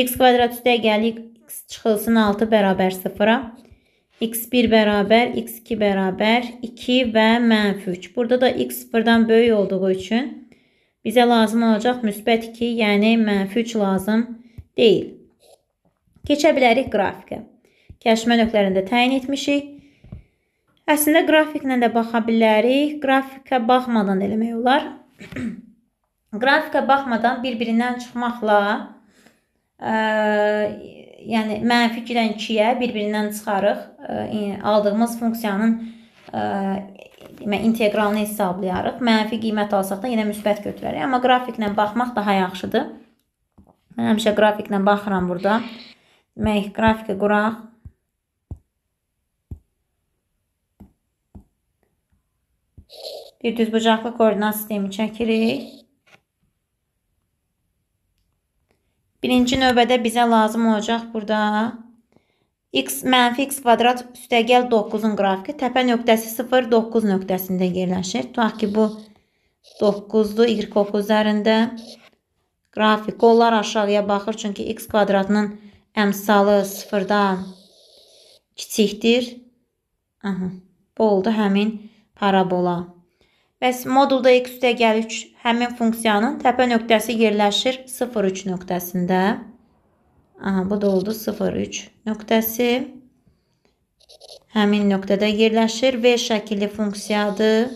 x kvadrat üstəgəl x çıxılsın 6 bərabər 0-a. x1 bərabər, x2 bərabər 2 və mənfi 3. Burada da x 0-dan böyük olduğu üçün bizə lazım olacaq müsbət 2, yəni mənfi 3 lazım deyil. Keçə bilərik qrafikə. Kəşmə nöqlərində təyin etmişik. Əslində qrafiklə də baxa bilərik. Qrafikə baxmadan eləmək olar. qrafikə baxmadan bir-birindən çıxmaqla ə, e, yəni mənfi 2-dən 2-yə bir-birindən çıxarıq. Ə, e, aldığımız funksiyanın ə, e, demə inteqralını hesablayarıq. Mənfi qiymət alsaq da yenə müsbət götürərik. Amma qrafiklə baxmaq daha yaxşıdır. Mən həmişə qrafiklə baxıram burada. Demək, qrafikə quraq. Bir düz bucaqlı koordinat sistemi çəkirik. Birinci növbədə bizə lazım olacaq burada x mənfi x kvadrat üstəgəl 9-un qrafiki təpə nöqtəsi 0, 9 nöqtəsində yerləşir. Tutaq ki, bu 9-dur, y oxu üzərində. Qrafik qollar aşağıya baxır, çünki x kvadratının əmsalı 0-dan kiçikdir. Aha, bu oldu həmin parabola. Bəs modulda x üstəgəl 3 həmin funksiyanın təpə nöqtəsi yerləşir 0,3 nöqtəsində. Aha, bu da oldu 0,3 nöqtəsi. Həmin nöqtədə yerləşir. V şəkilli funksiyadır.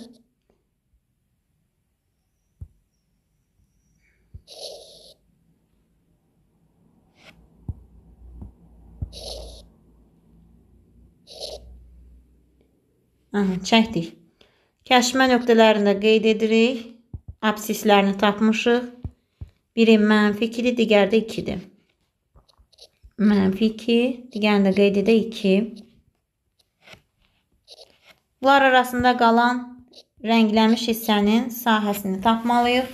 Aha, çəkdik. Kəşmə nöqtələrini də qeyd edirik. Absislərini tapmışıq. Biri mənfi 2-dir, digər də 2-dir. Mənfi 2, digərini də qeyd edək 2. Bunlar arasında qalan rənglənmiş hissənin sahəsini tapmalıyıq.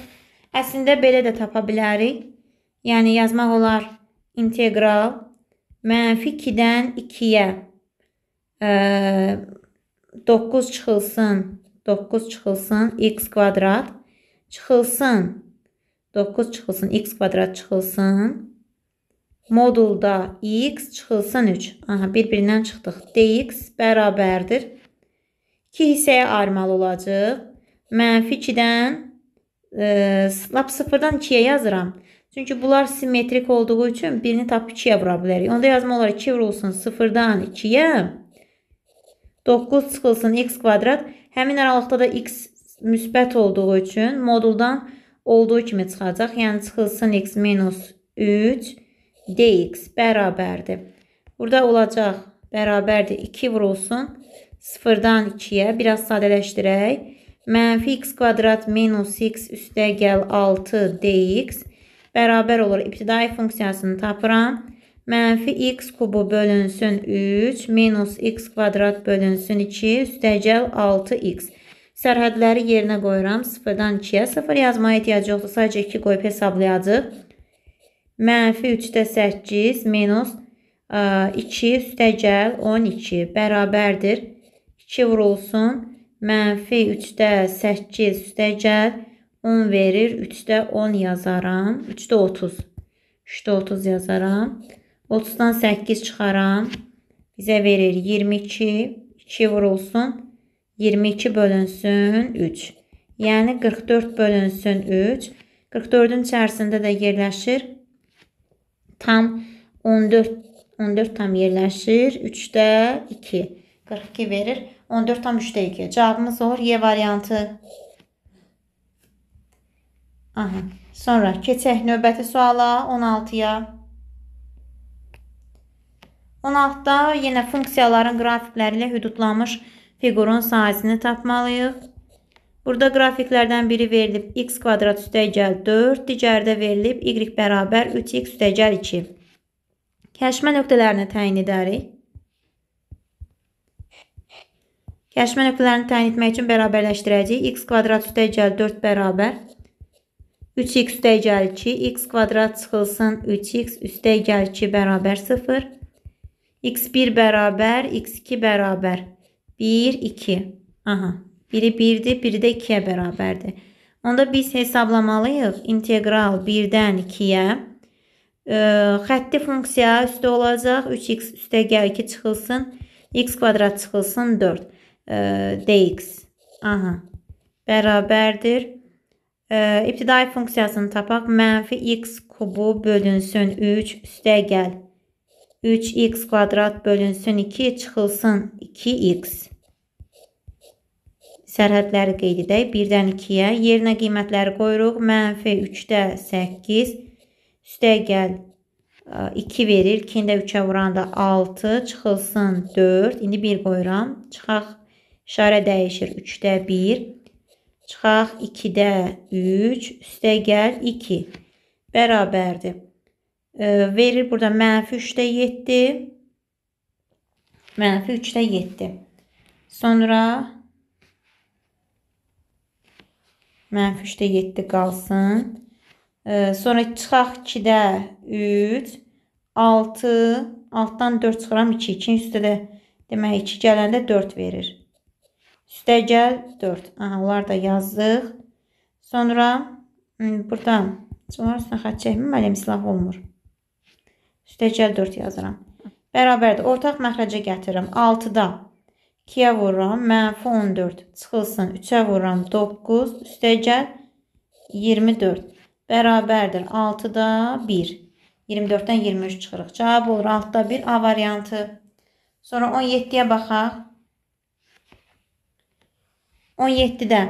Əslində belə də tapa bilərik. Yəni yazmaq olar integral mənfi 2-dən 2-yə 9 çıxılsın 9 çıxılsın x kvadrat çıxılsın. 9 çıxılsın x kvadrat çıxılsın. Modulda x çıxılsın 3. Aha, bir-birindən çıxdıq. dx bərabərdir. 2 hissəyə ayırmalı olacaq. Mənfi 2-dən e, lap 0-dan 2-yə yazıram. Çünki bunlar simmetrik olduğu üçün birini tapıb 2-yə vura bilərik. Onda yazma olaraq 2 vurulsun 0-dan 2-yə. 9 çıxılsın x kvadrat. Həmin aralıqda da x müsbət olduğu üçün moduldan olduğu kimi çıxacaq. Yəni çıxılsın x minus 3 dx bərabərdir. Burada olacaq bərabərdir 2 vurulsun 0-dan 2-yə. Biraz sadələşdirək. Mənfi x kvadrat minus x üstə gəl 6 dx bərabər olur. İbtidai funksiyasını tapıram. Mənfi x kubu bölünsün 3, minus x kvadrat bölünsün 2, üstəgəl 6x. Sərhədləri yerinə qoyuram. 0-dan 2-yə 0 yazmaya ehtiyac yoxdur. Sadəcə 2 qoyub hesablayacaq. Mənfi 3-də 8, minus 2 üstəgəl 12 bərabərdir. 2 vurulsun. Mənfi 3-də 8 üstəgəl 10 verir. 3-də 10 yazaram. 3-də 30. 3-də 30 yazaram. 30-dan 8 çıxaram. Bizə verir 22. 2 vurulsun. 22 bölünsün 3. Yəni 44 bölünsün 3. 44-ün içərisində də yerləşir. Tam 14 14 tam yerləşir. 3-də 2. 42 verir. 14 tam 3-də 2. Cavabımız olur Y variantı. Aha. Sonra keçək növbəti suala 16-ya. 16-da yenə funksiyaların qrafikləri ilə hüdudlanmış fiqurun sahəsini tapmalıyıq. Burada qrafiklərdən biri verilib x kvadrat üstəgəl 4, digərdə verilib y bərabər 3x üstəgəl 2. Kəşmə nöqtələrini təyin edərik. Kəşmə nöqtələrini təyin etmək üçün bərabərləşdirəcəyik. x kvadrat üstəgəl 4 bərabər 3x üstəgəl 2, x kvadrat çıxılsın 3x üstəgəl 2 bərabər 0. X1 bərabər, X2 bərabər. 1, 2. Aha. Biri 1-dir, biri də 2-yə bərabərdir. Onda biz hesablamalıyıq integral 1-dən 2-yə. E, xətti funksiya üstə olacaq. 3x üstə gəl 2 çıxılsın. x kvadrat çıxılsın 4. E, dx. Aha. Bərabərdir. E, İbtidai funksiyasını tapaq. Mənfi x kubu bölünsün 3 üstə gəl 2. 3x kvadrat bölünsün 2 çıxılsın 2x. Sərhədləri qeyd edək. 1-dən 2-yə yerinə qiymətləri qoyuruq. Mənfi 3-də 8. Üstə gəl 2 verir. 2-də 3-ə vuranda 6. Çıxılsın 4. İndi 1 qoyuram. Çıxaq. İşarə dəyişir. 3-də 1. Çıxaq 2-də 3. Üstə gəl 2. Bərabərdir verir burada mənfi 3-də 7. Mənfi 3-də 7. Sonra mənfi 3-də 7 qalsın. Sonra çıxaq 2-də 3, 6, 6-dan 4 çıxıram 2. İkinci üstə də demək 2 gələndə 4 verir. Üstə gəl 4. Aha, onlar da yazdıq. Sonra hmm, buradan Sonra üstünə xət çəkmə, məlim silah olmur. Üstəgəl 4 yazıram. Bərabərdir. Ortaq məxrəcə gətirirəm. 6-da 2-yə vururam. Mənfi 14 çıxılsın. 3-ə vururam. 9 üstəgəl 24. Bərabərdir. 6-da 1. 24-dən 23 çıxırıq. Cavab olur 6-da 1 A variantı. Sonra 17-yə baxaq. 17-də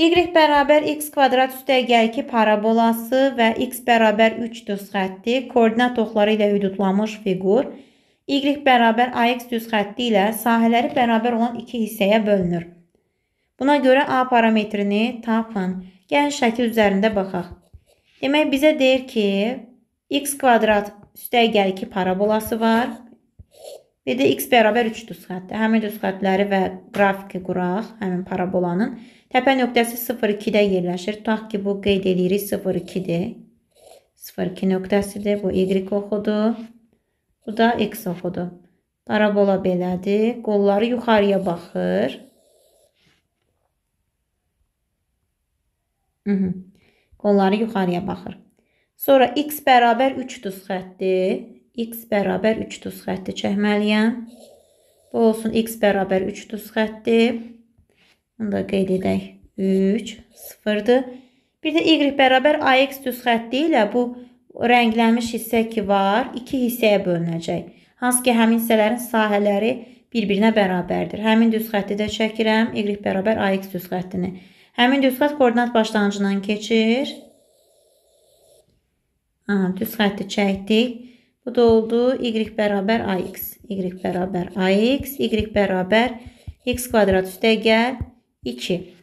Y bərabər x kvadrat üstə əgərki parabolası və x bərabər 3 düz xətti koordinat oxları ilə hüdudlanmış fiqur y bərabər ax düz xətti ilə sahələri bərabər olan iki hissəyə bölünür. Buna görə a parametrini tapın. Gəlin şəkil üzərində baxaq. Demək bizə deyir ki, x kvadrat üstə əgərki parabolası var. Bir də x bərabər 3 düz xətti. Həmin düz xətləri və qrafiki quraq, həmin parabolanın. Təpə nöqtəsi 02-də yerləşir. Tutaq ki, bu qeyd edirik 02-dir. 02 nöqtəsidir. Bu y oxudur. Bu da x oxudur. Parabola belədir. Qolları yuxarıya baxır. Hı mhmm. -hı. Qolları yuxarıya baxır. Sonra x bərabər 3 düz xətti. x bərabər 3 düz xətti çəkməliyəm. Bu olsun x bərabər 3 düz xətti. Onu da qeyd edək. 3, 0-dır. Bir də Y bərabər AX düz xətti ilə hə, bu rənglənmiş hissə ki var, 2 hissəyə bölünəcək. Hansı ki, həmin hissələrin sahələri bir-birinə bərabərdir. Həmin düz xətti də çəkirəm. Y bərabər AX düz xəttini. Həmin düz xətt koordinat başlanğıcından keçir. Aha, düz xətti çəkdik. Bu da oldu y bərabər ax. y bərabər ax. y bərabər x kvadrat üstə gəl. 2.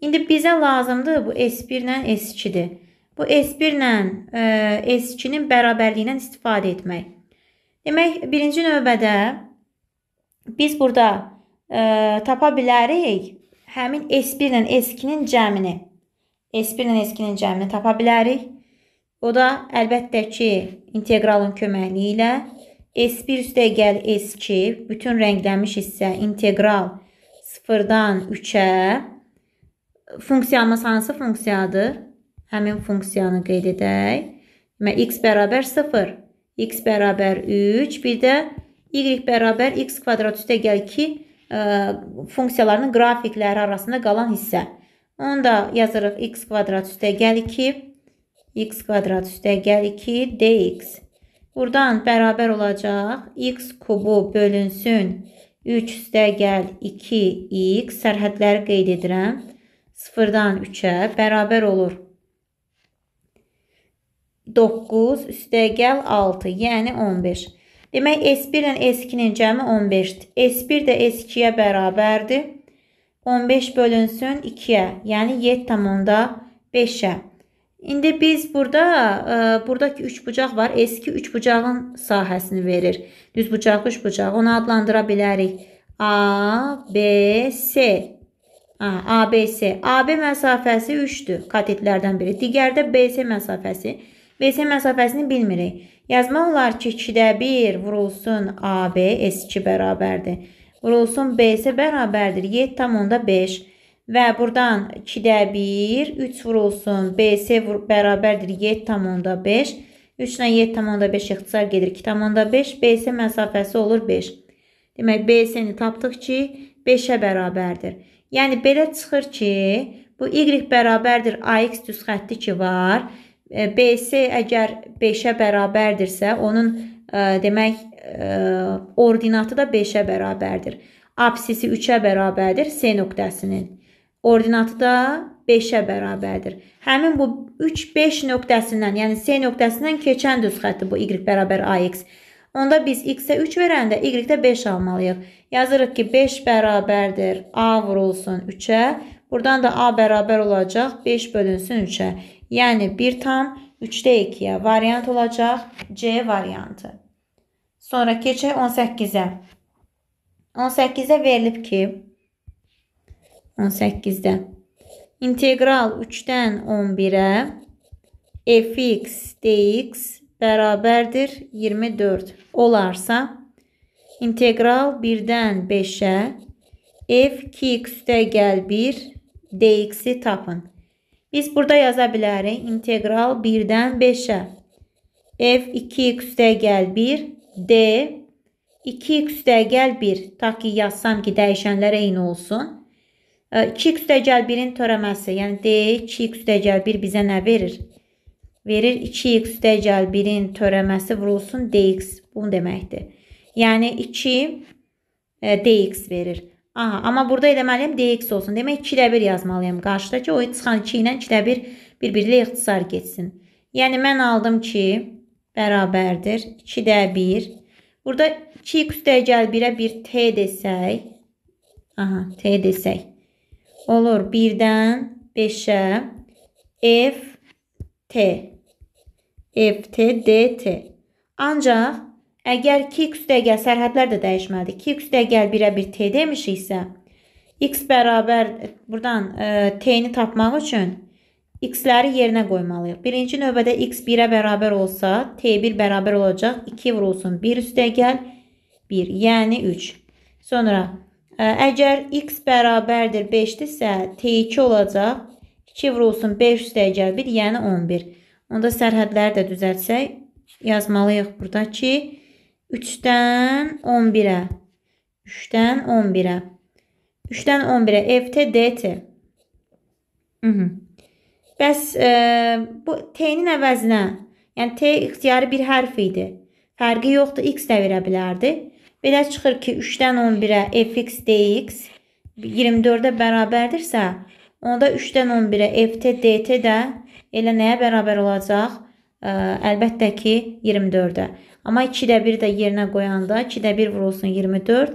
İndi bizə lazımdır bu S1 ilə S2-dir. Bu S1 ilə e, S2-nin bərabərliyindən istifadə etmək. Demək, birinci növbədə biz burada e, tapa bilərik həmin S1 ilə S2-nin cəmini. S1 ilə S2-nin cəmini tapa bilərik. O da əlbəttə ki, inteqralın köməkliyi ilə S1 üstə gəl S2 bütün rənglənmiş hissə integral 0-dan 3-ə funksiyamız hansı funksiyadır? Həmin funksiyanı qeyd edək. Demək, x bərabər 0, x bərabər 3, bir də y bərabər x kvadrat üstə gəl ki, ə, e, funksiyalarının qrafikləri arasında qalan hissə. Onu da yazırıq x kvadrat üstə gəl 2, x kvadrat üstə gəl 2 dx. Buradan bərabər olacaq x kubu bölünsün 2. 3 üstəgəl 2x sərhədləri qeyd edirəm. 0-dan 3-ə bərabər olur. 9 üstəgəl 6, yəni 15. Demək, S1 ilə S2-nin cəmi 15-dir. S1 də S2-yə bərabərdir. 15 bölünsün 2-yə, yəni 7,5-ə. İndi biz burada e, buradakı üç bucaq var. Eski üç bucağın sahəsini verir. Düz bucaq, üç bucaq. Onu adlandıra bilərik. A, B, C. ABC. AB məsafəsi 3-dür katetlərdən biri. Digərdə BC məsafəsi. BC məsafəsini bilmirik. Yazmaq olar ki, 2-də 1 vurulsun AB, S2 bərabərdir. Vurulsun BC bərabərdir. 7 tam onda 5. Və buradan 2-də 1, 3 vurulsun. BC vur, bərabərdir 7,5. 3 ilə 7,5 ixtisar gedir 2,5. BC məsafəsi olur 5. Demək, BC-ni tapdıq ki, 5-ə bərabərdir. Yəni, belə çıxır ki, bu Y bərabərdir AX düz xətti ki var. E, BC əgər 5-ə bərabərdirsə, onun ə, e, demək ə, e, ordinatı da 5-ə bərabərdir. Absisi 3-ə bərabərdir C nöqtəsinin ordinatı da 5-ə bərabərdir. Həmin bu 3-5 nöqtəsindən, yəni C nöqtəsindən keçən düz xətti bu y bərabər ax. Onda biz x-ə 3 verəndə y-də 5 almalıyıq. Yazırıq ki, 5 bərabərdir a vurulsun 3-ə. Buradan da a bərabər olacaq 5 bölünsün 3-ə. Yəni 1 tam 3-də 2-yə variant olacaq C variantı. Sonra keçək 18-ə. 18-ə verilib ki, 18-də. İntegral 3-dən 11-ə fx dx bərabərdir 24 olarsa, integral 1-dən 5-ə f 2x üstəgəl 1 dx-i tapın. Biz burada yaza bilərik integral 1-dən 5-ə f 2x üstəgəl 1 d 2x üstəgəl 1 ta ki yazsam ki dəyişənlər eyni olsun. 2x dəyəl 1-in törəməsi, yəni D 2x dəyəl 1 bizə nə verir? Verir 2x dəyəl 1-in törəməsi vurulsun dx. Bunu deməkdir. Yəni 2 e, dx verir. Aha, amma burada eləməliyəm dx olsun. Demək 2 də 1 yazmalıyam qarşıdakı. O çıxan 2 ilə 2 də 1 bir-birlə ixtisar getsin. Yəni mən aldım ki, bərabərdir 2 də 1. Burada 2x dəyəl 1-ə 1 t desək, aha, t desək olur 1-dən 5-ə F T F T D T. Ancaq əgər 2x dəyər sərhədlər də dəyişməlidir. 2x dəyər birə-bir T demişiksə, x bərabər burdan e, T-ni tapmaq üçün x-ləri yerinə qoymalıyıq. Birinci növbədə x 1-ə bərabər olsa, t1 bərabər olacaq 2 vurulsun 1 üstə gəl 1, yəni 3. Sonra Əgər x bərabərdir 5-dirsə, t2 olacaq. 2 vurulsun 5 üstəyəcək 1, yəni 11. Onda sərhədləri də düzəltsək, yazmalıyıq burada ki, 3-dən 11-ə, 3-dən 11-ə, 3-dən 11-ə, ft, dt. Hı mhmm. -hı. Bəs e, bu t-nin əvəzinə, yəni t ixtiyari bir hərf idi. Fərqi yoxdur, x də verə bilərdi. Belə çıxır ki, 3-dən 11-ə fx dx 24-ə bərabərdirsə, onda 3-dən 11-ə ft dt də elə nəyə bərabər olacaq? Ə, əlbəttə ki, 24-ə. Amma 2-də 1 də yerinə qoyanda 2-də 1 vurulsun 24.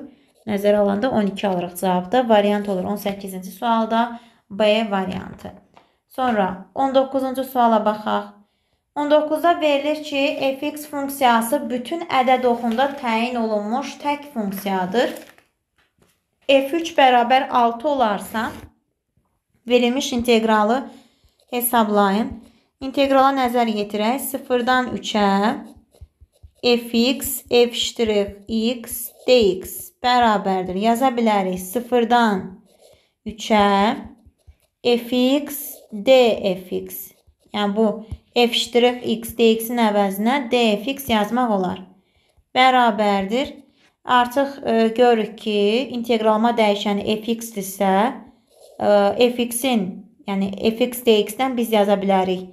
Nəzərə alanda 12 alırıq cavabda. Variant olur 18-ci sualda B variantı. Sonra 19-cu suala baxaq. 19-da verilir ki, fx funksiyası bütün ədəd oxunda təyin olunmuş tək funksiyadır. f3 bərabər 6 olarsa, verilmiş inteqralı hesablayın. İnteqrala nəzər yetirək. 0-dan 3-ə fx, f-x, dx bərabərdir. Yaza bilərik. 0-dan 3-ə fx, dfx. Yəni bu f-x dx-in əvəzinə dfx yazmaq olar. Bərabərdir. Artıq e, görürük ki, inteqralma dəyişəni f-x-dirsə, e, f-x-in, yəni f-x dx-dən biz yaza bilərik.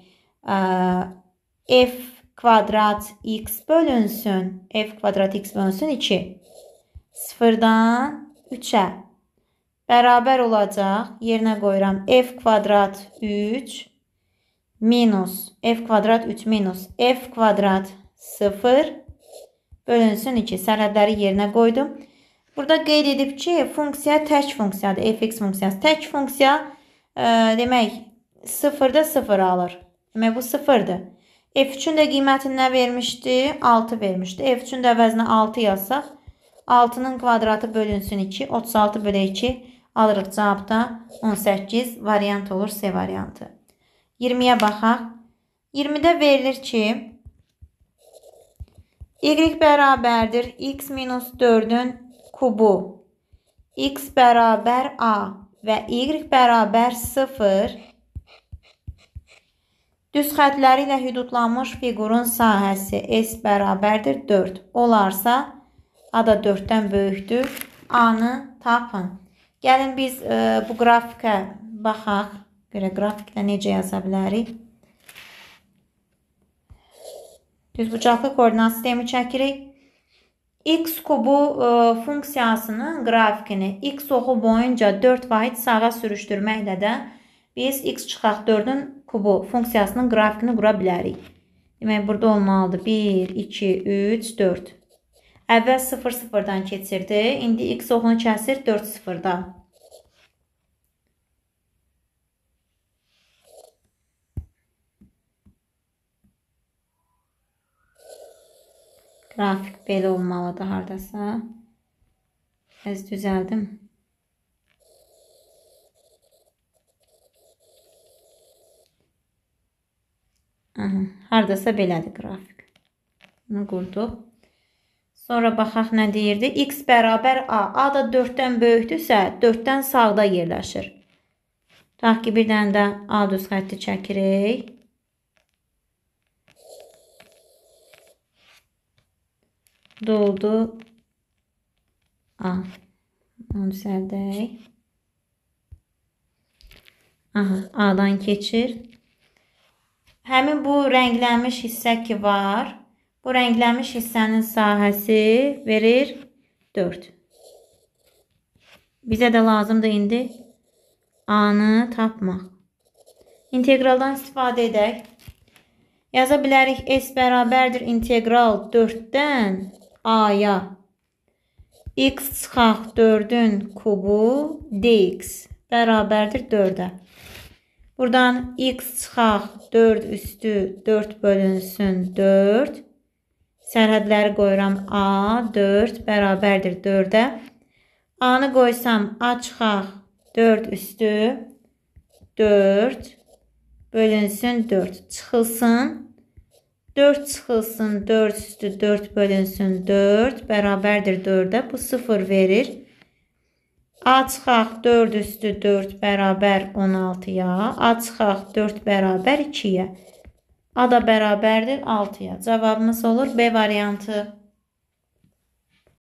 E, f kvadrat x bölünsün, f kvadrat x bölünsün 2. 0-dan 3-ə. Bərabər olacaq, yerinə qoyuram, f kvadrat 3 minus f kvadrat 3 minus f kvadrat 0 bölünsün 2 sərhədləri yerinə qoydum. Burada qeyd edib ki, funksiya tək funksiyadır. fx funksiyası tək funksiya e, demək 0-da 0 alır. Demək bu 0-dır. f üçün də qiymətini nə vermişdi? 6 vermişdi. f üçün də əvəzinə 6 yazsaq 6-nın kvadratı bölünsün 2, 36 bölü 2 alırıq cavabda 18 variant olur C variantı. 20-yə baxaq. 20-də verilir ki, y bərabərdir x minus 4-ün kubu. x bərabər a və y bərabər 0. Düz xətləri ilə hüdudlanmış fiqurun sahəsi s bərabərdir 4. Olarsa, a da 4-dən böyükdür. A-nı tapın. Gəlin biz ə, e, bu qrafikə baxaq görə qrafikdə necə yaza bilərik? Düzbucaqlı koordinat sistemi çəkirik. X kubu ə, e, funksiyasının qrafikini x oxu boyunca 4 vahid sağa sürüşdürməklə də biz x çıxaq 4-ün kubu funksiyasının qrafikini qura bilərik. Demək, burada olmalıdır 1, 2, 3, 4. Əvvəl 0, 0-dan keçirdi. İndi x oxunu kəsir 4, 0-dan. Qrafik belə olmalıdır hardasa. Əz düzəldim. Aha, hardasa belədir qrafik. Bunu qurduq. Sonra baxaq nə deyirdi? X bərabər A. A da 4-dən böyükdürsə, 4-dən sağda yerləşir. Tutaq ki, bir dənə də A düz xətti çəkirik. doldu A. Ah. Onu sərdək. Aha, A-dan keçir. Həmin bu rənglənmiş hissə ki var. Bu rənglənmiş hissənin sahəsi verir 4. Bizə də lazımdır indi A-nı tapmaq. İnteqraldan istifadə edək. Yaza bilərik S bərabərdir integral 4-dən aya. x çıxaq 4-ün kubu dx bərabərdir 4-ə. Buradan x çıxaq 4 üstü 4 bölünsün 4. Sərhədləri qoyuram a, 4 bərabərdir 4-ə. A-nı qoysam a çıxaq 4 üstü 4 bölünsün 4 çıxılsın 4 çıxılsın 4 üstü 4 bölünsün 4 bərabərdir 4-ə. Bu 0 verir. A çıxaq 4 üstü 4 bərabər 16-ya. A çıxaq 4 bərabər 2-yə. A da bərabərdir 6-ya. Cavabımız olur B variantı.